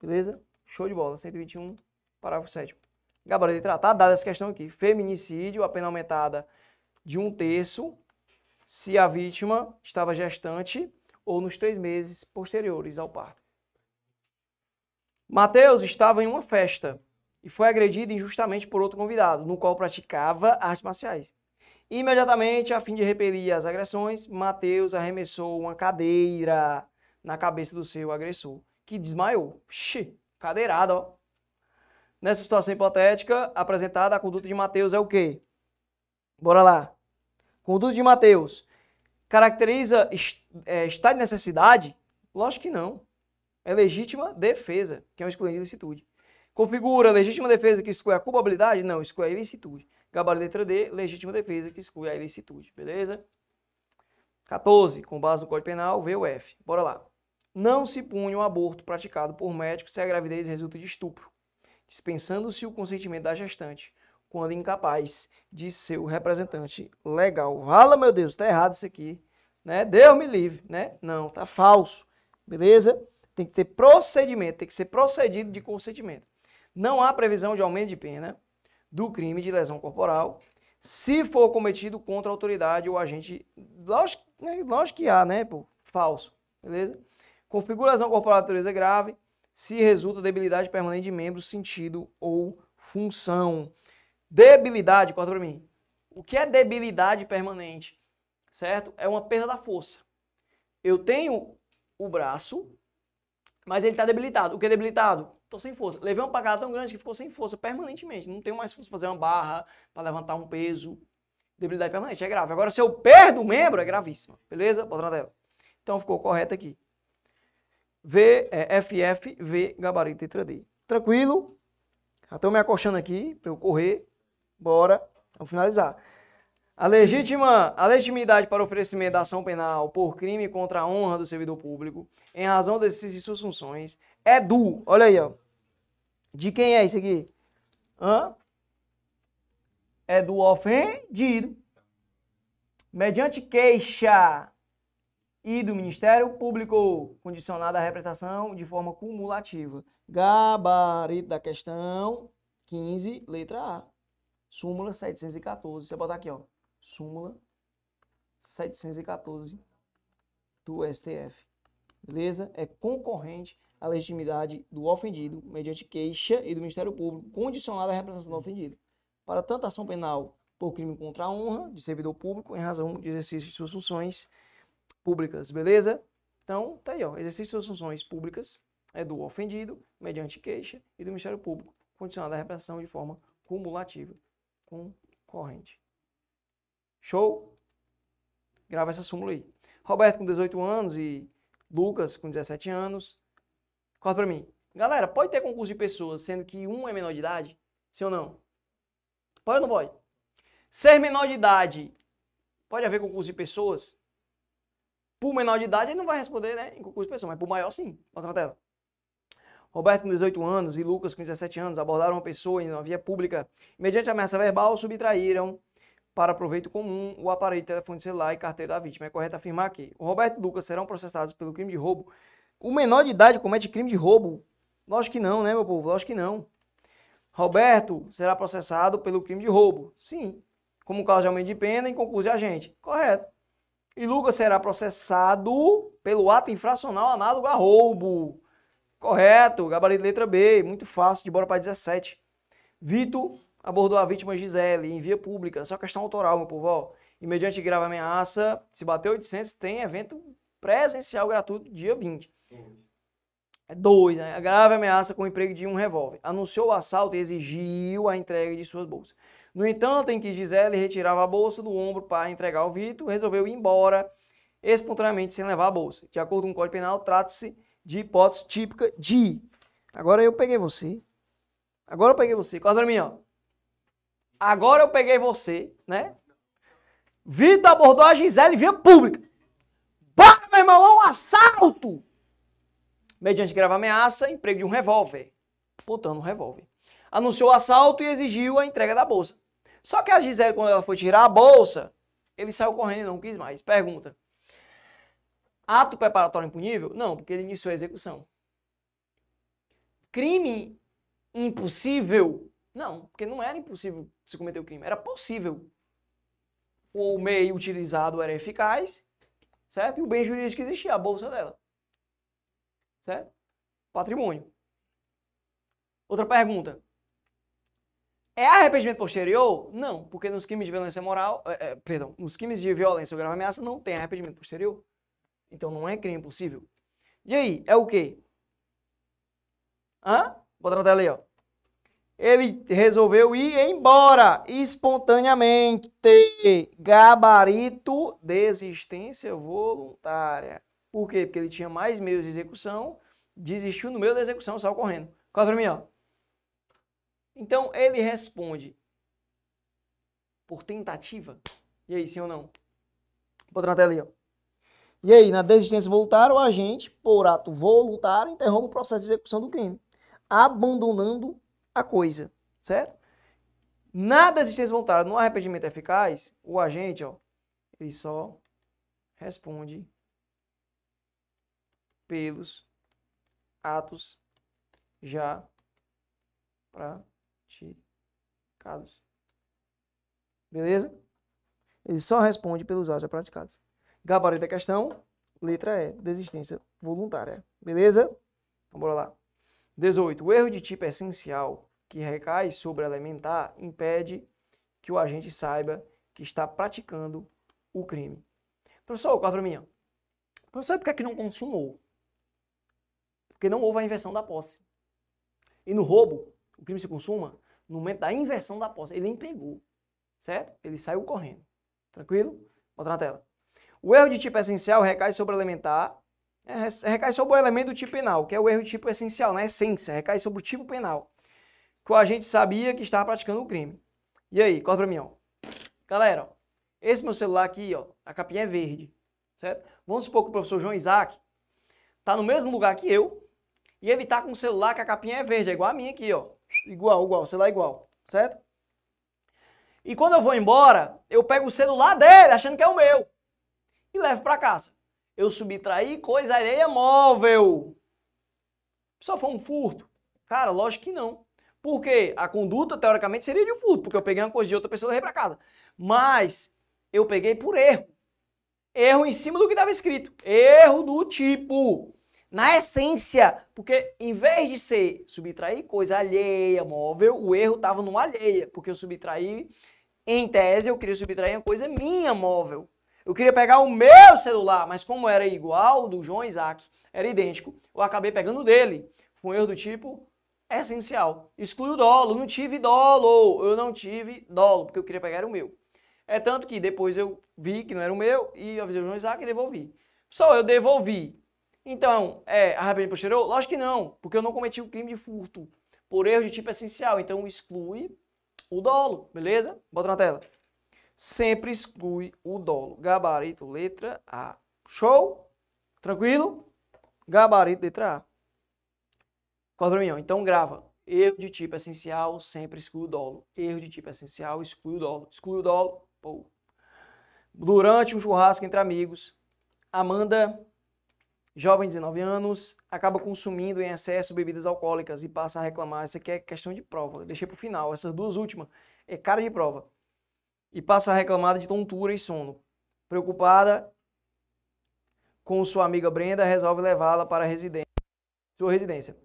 Beleza? Show de bola. 121, parágrafo 7. Gabarito, letra A. Tá dada essa questão aqui. Feminicídio, a pena aumentada de um terço se a vítima estava gestante ou nos três meses posteriores ao parto. Mateus estava em uma festa e foi agredido injustamente por outro convidado, no qual praticava artes marciais. Imediatamente, a fim de repelir as agressões, Mateus arremessou uma cadeira na cabeça do seu agressor, que desmaiou. Xi, cadeirada, ó. Nessa situação hipotética, apresentada, a conduta de Mateus é o quê? Bora lá. Conduta de Mateus caracteriza é, estado de necessidade? Lógico que não. É legítima defesa, que é uma de licitude. Configura legítima defesa que exclui a culpabilidade? Não, exclui a ilicitude. Gabarito letra D, legítima defesa que exclui a ilicitude, beleza? 14, com base no Código Penal, vê o F. Bora lá. Não se pune um aborto praticado por médico se a gravidez resulta de estupro, dispensando-se o consentimento da gestante, quando incapaz de ser o representante legal. Fala, meu Deus, tá errado isso aqui, né? Deus me livre, né? Não, tá falso, beleza? Tem que ter procedimento, tem que ser procedido de consentimento. Não há previsão de aumento de pena do crime de lesão corporal se for cometido contra a autoridade ou agente. Lógico, né, lógico que há, né? Pô? Falso. Beleza? Configura lesão corporal de natureza grave se resulta debilidade permanente de membro, sentido ou função. Debilidade, corta para mim. O que é debilidade permanente? Certo? É uma perda da força. Eu tenho o braço, mas ele está debilitado. O que é debilitado? Tô sem força. Levei uma pagada tão grande que ficou sem força permanentemente. Não tenho mais força para fazer uma barra, para levantar um peso. Debilidade permanente é grave. Agora, se eu perdo o membro, é gravíssimo. Beleza? Bota na tela. Então, ficou correto aqui. V, é, FF, V, gabarito e 3D. Tranquilo? Já estão me acochando aqui para eu correr. Bora. Vamos finalizar. A legítima, a legitimidade para oferecimento da ação penal por crime contra a honra do servidor público, em razão desses exercício suas funções, é do, olha aí, ó, de quem é isso aqui? Hã? É do ofendido. Mediante queixa e do Ministério Público, condicionada à representação de forma cumulativa. Gabarito da questão 15, letra A. Súmula 714. Você botar aqui, ó. Súmula 714 do STF. Beleza? É concorrente a legitimidade do ofendido mediante queixa e do Ministério Público, condicionada à representação do ofendido, para tanta ação penal por crime contra a honra de servidor público em razão de exercício de suas funções públicas, beleza? Então, tá aí, ó, exercício de suas funções públicas é do ofendido mediante queixa e do Ministério Público, condicionada à representação de forma cumulativa, concorrente. Show? Grava essa súmula aí. Roberto com 18 anos e Lucas com 17 anos Corta pra mim. Galera, pode ter concurso de pessoas, sendo que um é menor de idade? Sim ou não? Pode ou não pode? Ser é menor de idade, pode haver concurso de pessoas? Por menor de idade, ele não vai responder, né? Em concurso de pessoas, mas por maior, sim. Bota na tela. Roberto, com 18 anos, e Lucas, com 17 anos, abordaram uma pessoa em uma via pública. Mediante ameaça verbal, subtraíram para proveito comum o aparelho de telefone celular e carteira da vítima. É correto afirmar que o Roberto e Lucas serão processados pelo crime de roubo o menor de idade comete crime de roubo? Lógico que não, né, meu povo? Lógico que não. Roberto será processado pelo crime de roubo? Sim. Como causa de aumento de pena e de agente. Correto. E Lucas será processado pelo ato infracional análogo a roubo. Correto. Gabarito letra B. Muito fácil, de bora para 17. Vitor abordou a vítima Gisele em via pública. Só questão autoral, meu povo. Ó. E mediante grave ameaça, se bater 800, tem evento presencial gratuito dia 20. É dois, Né? A grave ameaça com o emprego de um revólver. Anunciou o assalto e exigiu a entrega de suas bolsas. No entanto, em que Gisele retirava a bolsa do ombro para entregar ao Vitor, resolveu ir embora espontaneamente sem levar a bolsa. De acordo com o Código Penal, trata-se de hipótese típica de. Agora eu peguei você. Agora eu peguei você. Corta pra mim, ó. Agora eu peguei você, né? Vitor abordou a Gisele via pública. Bora, meu irmão, é um assalto! mediante grave ameaça, emprego de um revólver, botando um revólver. Anunciou o assalto e exigiu a entrega da bolsa. Só que a Gisele, quando ela foi tirar a bolsa, ele saiu correndo e não quis mais. Pergunta: ato preparatório impunível? Não, porque ele iniciou a execução. Crime impossível? Não, porque não era impossível se cometer o crime, era possível. O meio utilizado era eficaz, certo? E o bem jurídico existia, a bolsa dela certo? Patrimônio. Outra pergunta. É arrependimento posterior? Não, porque nos crimes de violência moral, é, é, perdão, nos crimes de violência ou grave ameaça não tem arrependimento posterior. Então não é crime possível. E aí, é o quê? Hã? Bota na tela aí, ó. Ele resolveu ir embora espontaneamente. Gabarito de existência voluntária. Por quê? Porque ele tinha mais meios de execução, desistiu no meio da execução, saiu correndo. Cola para mim, ó. Então ele responde por tentativa. E aí, sim ou não? vou na tela aí, ó. E aí, na desistência voluntária, o agente, por ato voluntário, interrompe o processo de execução do crime, abandonando a coisa, certo? Na desistência voluntária, no arrependimento eficaz, o agente, ó, ele só responde pelos atos já praticados. Beleza? Ele só responde pelos atos já praticados. Gabarito da questão, letra E, desistência voluntária. Beleza? Então, bora lá. 18. O erro de tipo essencial que recai sobre elementar impede que o agente saiba que está praticando o crime. Professor, quadro minha. Professor, por que, é que não consumou? porque não houve a inversão da posse. E no roubo, o crime se consuma no momento da inversão da posse. Ele nem pegou, certo? Ele saiu correndo. Tranquilo? Bota na tela. O erro de tipo essencial recai sobre o elementar, é, é, recai sobre o elemento do tipo penal, que é o erro de tipo essencial, na né? essência, recai sobre o tipo penal, que o agente sabia que estava praticando o crime. E aí, corta pra mim, ó. Galera, ó, esse meu celular aqui, ó, a capinha é verde, certo? Vamos supor que o professor João Isaac tá no mesmo lugar que eu, e ele tá com um celular que a capinha é verde, é igual a minha aqui, ó. Igual, igual, celular igual, certo? E quando eu vou embora, eu pego o celular dele, achando que é o meu, e levo para casa. Eu subtraí coisa alheia móvel. Só foi um furto? Cara, lógico que não. Porque a conduta, teoricamente, seria de um furto, porque eu peguei uma coisa de outra pessoa e levei para casa. Mas eu peguei por erro. Erro em cima do que estava escrito. Erro do tipo na essência, porque em vez de ser subtrair coisa alheia, móvel, o erro estava no alheia, porque eu subtraí, em tese, eu queria subtrair uma coisa minha móvel. Eu queria pegar o meu celular, mas como era igual do João Isaac, era idêntico, eu acabei pegando dele. Foi um erro do tipo essencial. Exclui o dolo, não tive dolo, eu não tive dolo, porque eu queria pegar o meu. É tanto que depois eu vi que não era o meu e avisei o João Isaac e devolvi. Pessoal, eu devolvi então, é arrependido posterior? Lógico que não, porque eu não cometi o crime de furto por erro de tipo essencial. Então, exclui o dolo, beleza? Bota na tela. Sempre exclui o dolo. Gabarito, letra A. Show? Tranquilo? Gabarito, letra A. Corta pra mim, ó. Então, grava. Erro de tipo essencial, sempre exclui o dolo. Erro de tipo essencial, exclui o dolo. Exclui o dolo. Pô. Durante um churrasco entre amigos, Amanda jovem, 19 anos, acaba consumindo em excesso bebidas alcoólicas e passa a reclamar. Isso aqui é questão de prova. deixei para o final. Essas duas últimas é cara de prova. E passa a reclamar de tontura e sono. Preocupada com sua amiga Brenda, resolve levá-la para a residência, sua residência,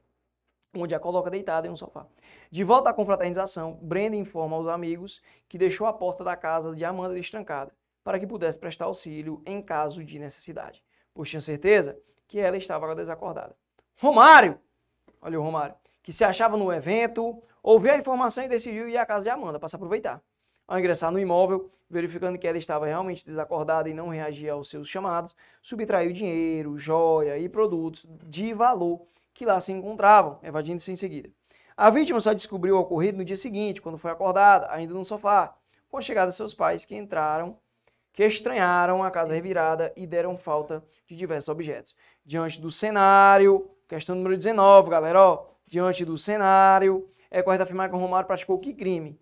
onde a coloca deitada em um sofá. De volta à confraternização, Brenda informa aos amigos que deixou a porta da casa de Amanda destrancada para que pudesse prestar auxílio em caso de necessidade. Pois tinha certeza que ela estava desacordada. Romário, olha o Romário, que se achava no evento, ouviu a informação e decidiu ir à casa de Amanda para se aproveitar. Ao ingressar no imóvel, verificando que ela estava realmente desacordada e não reagia aos seus chamados, subtraiu dinheiro, joia e produtos de valor que lá se encontravam, evadindo-se em seguida. A vítima só descobriu o ocorrido no dia seguinte, quando foi acordada, ainda no sofá, com a chegada de seus pais que entraram, que estranharam a casa revirada e deram falta de diversos objetos diante do cenário. Questão número 19, galera, ó. Diante do cenário, é correto afirmar que o Romário praticou que crime?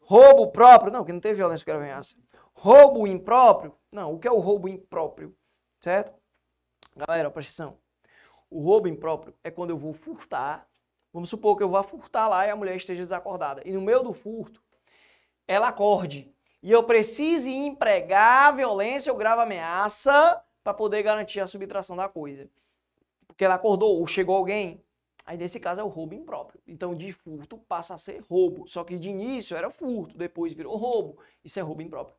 Roubo próprio? Não, que não teve violência ameaça Roubo impróprio? Não, o que é o roubo impróprio? Certo? Galera, presta atenção. O roubo impróprio é quando eu vou furtar. Vamos supor que eu vá furtar lá e a mulher esteja desacordada. E no meio do furto, ela acorde. E eu precise empregar violência ou grave ameaça para poder garantir a subtração da coisa. Porque ela acordou ou chegou alguém, aí nesse caso é o roubo impróprio. Então de furto passa a ser roubo. Só que de início era furto, depois virou roubo. Isso é roubo impróprio.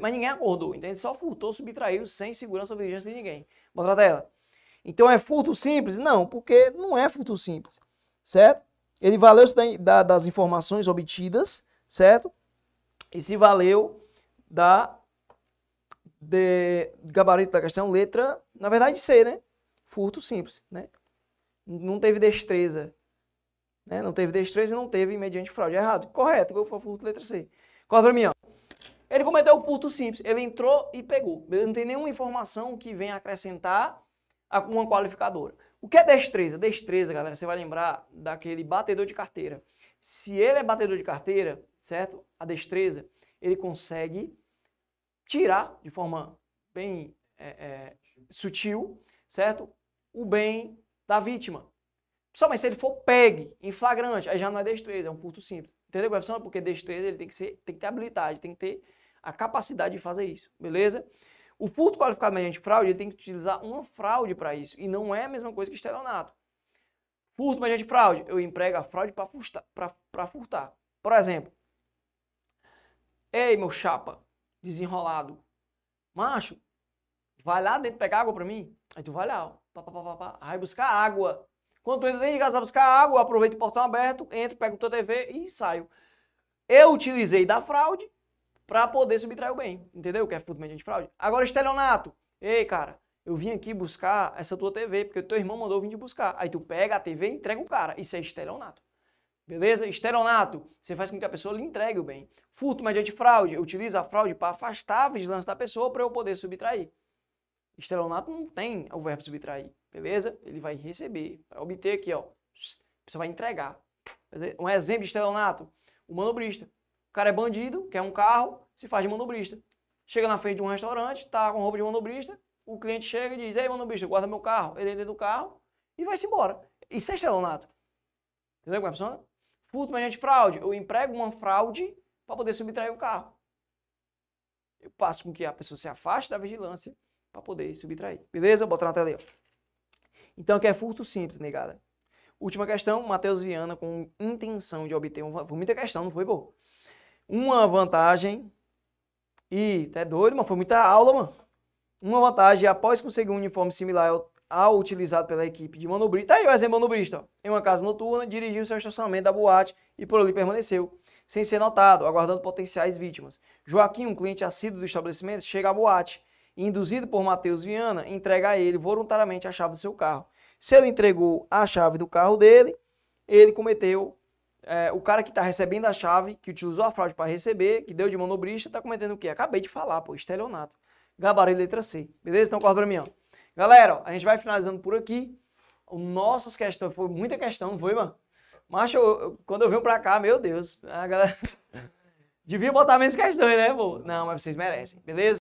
Mas ninguém acordou, então ele só furtou, subtraiu sem segurança ou vigilância de ninguém. Mostra a tela. Então é furto simples? Não, porque não é furto simples, certo? Ele valeu-se das informações obtidas, certo? E se valeu da de gabarito da questão, letra, na verdade, C, né? Furto simples, né? Não teve destreza. Né? Não teve destreza e não teve mediante fraude. errado. Correto, foi foi furto, letra C. Corta pra mim, ó. Ele cometeu o furto simples. Ele entrou e pegou. não tem nenhuma informação que venha acrescentar a uma qualificadora. O que é destreza? Destreza, galera, você vai lembrar daquele batedor de carteira. Se ele é batedor de carteira, certo? A destreza, ele consegue tirar de forma bem é, é, sutil, certo? O bem da vítima. Só mas se ele for pegue em flagrante, aí já não é destreza, é um furto simples. Entendeu, professor? Porque destreza ele tem que, ser, tem que ter habilidade, tem que ter a capacidade de fazer isso, beleza? O furto qualificado mediante fraude, ele tem que utilizar uma fraude para isso, e não é a mesma coisa que estelionato. Furto mediante fraude, eu emprego a fraude para furtar, furtar. Por exemplo, ei, meu chapa, desenrolado. Macho, vai lá dentro pegar água pra mim? Aí tu vai lá, ó, pá, pá, pá, aí buscar água. Quando tu entra dentro de casa buscar água, aproveita o portão aberto, entra, pega o teu TV e saio. Eu utilizei da fraude para poder subtrair o bem, entendeu? Que é furto mediante fraude. Agora, estelionato. Ei, cara, eu vim aqui buscar essa tua TV, porque o teu irmão mandou vir te buscar. Aí tu pega a TV e entrega o cara. Isso é estelionato. Beleza? Esteronato, você faz com que a pessoa lhe entregue o bem. Furto mediante fraude, utiliza a fraude para afastar a vigilância da pessoa para eu poder subtrair. Estelionato não tem o verbo subtrair, beleza? Ele vai receber, vai obter aqui, ó. Você vai entregar. Um exemplo de estelionato, o manobrista. O cara é bandido, quer um carro, se faz de manobrista. Chega na frente de um restaurante, tá com roupa de manobrista, o cliente chega e diz, ei manobrista, guarda meu carro. Ele entra do carro e vai-se embora. Isso é estelionato. Entendeu como é que funciona? Furto mediante é fraude. Eu emprego uma fraude para poder subtrair o carro. Eu passo com que a pessoa se afaste da vigilância para poder subtrair. Beleza? Vou botar na tela aí. Então, que é furto simples, negada. Última questão, Matheus Viana com intenção de obter uma... Foi muita questão, não foi, pô? Uma vantagem... Ih, tá é doido, mano. Foi muita aula, mano. Uma vantagem, após conseguir um uniforme similar ao utilizado pela equipe de manobrista. Tá aí o exemplo manobrista, em uma casa noturna, dirigiu seu estacionamento da boate e por ali permaneceu, sem ser notado, aguardando potenciais vítimas. Joaquim, um cliente assíduo do estabelecimento, chega à boate e, induzido por Matheus Viana, entrega a ele voluntariamente a chave do seu carro. Se ele entregou a chave do carro dele, ele cometeu. É, o cara que está recebendo a chave, que utilizou a fraude para receber, que deu de manobrista, está cometendo o quê? Acabei de falar, pô, estelionato. Gabarito letra C. Beleza? Então corta pra mim, ó. Galera, a gente vai finalizando por aqui. o nossos questões, foi muita questão, não foi, mano? Macho, eu, quando eu venho pra cá, meu Deus, a galera... Devia botar menos questões, né, pô? Não, mas vocês merecem, beleza?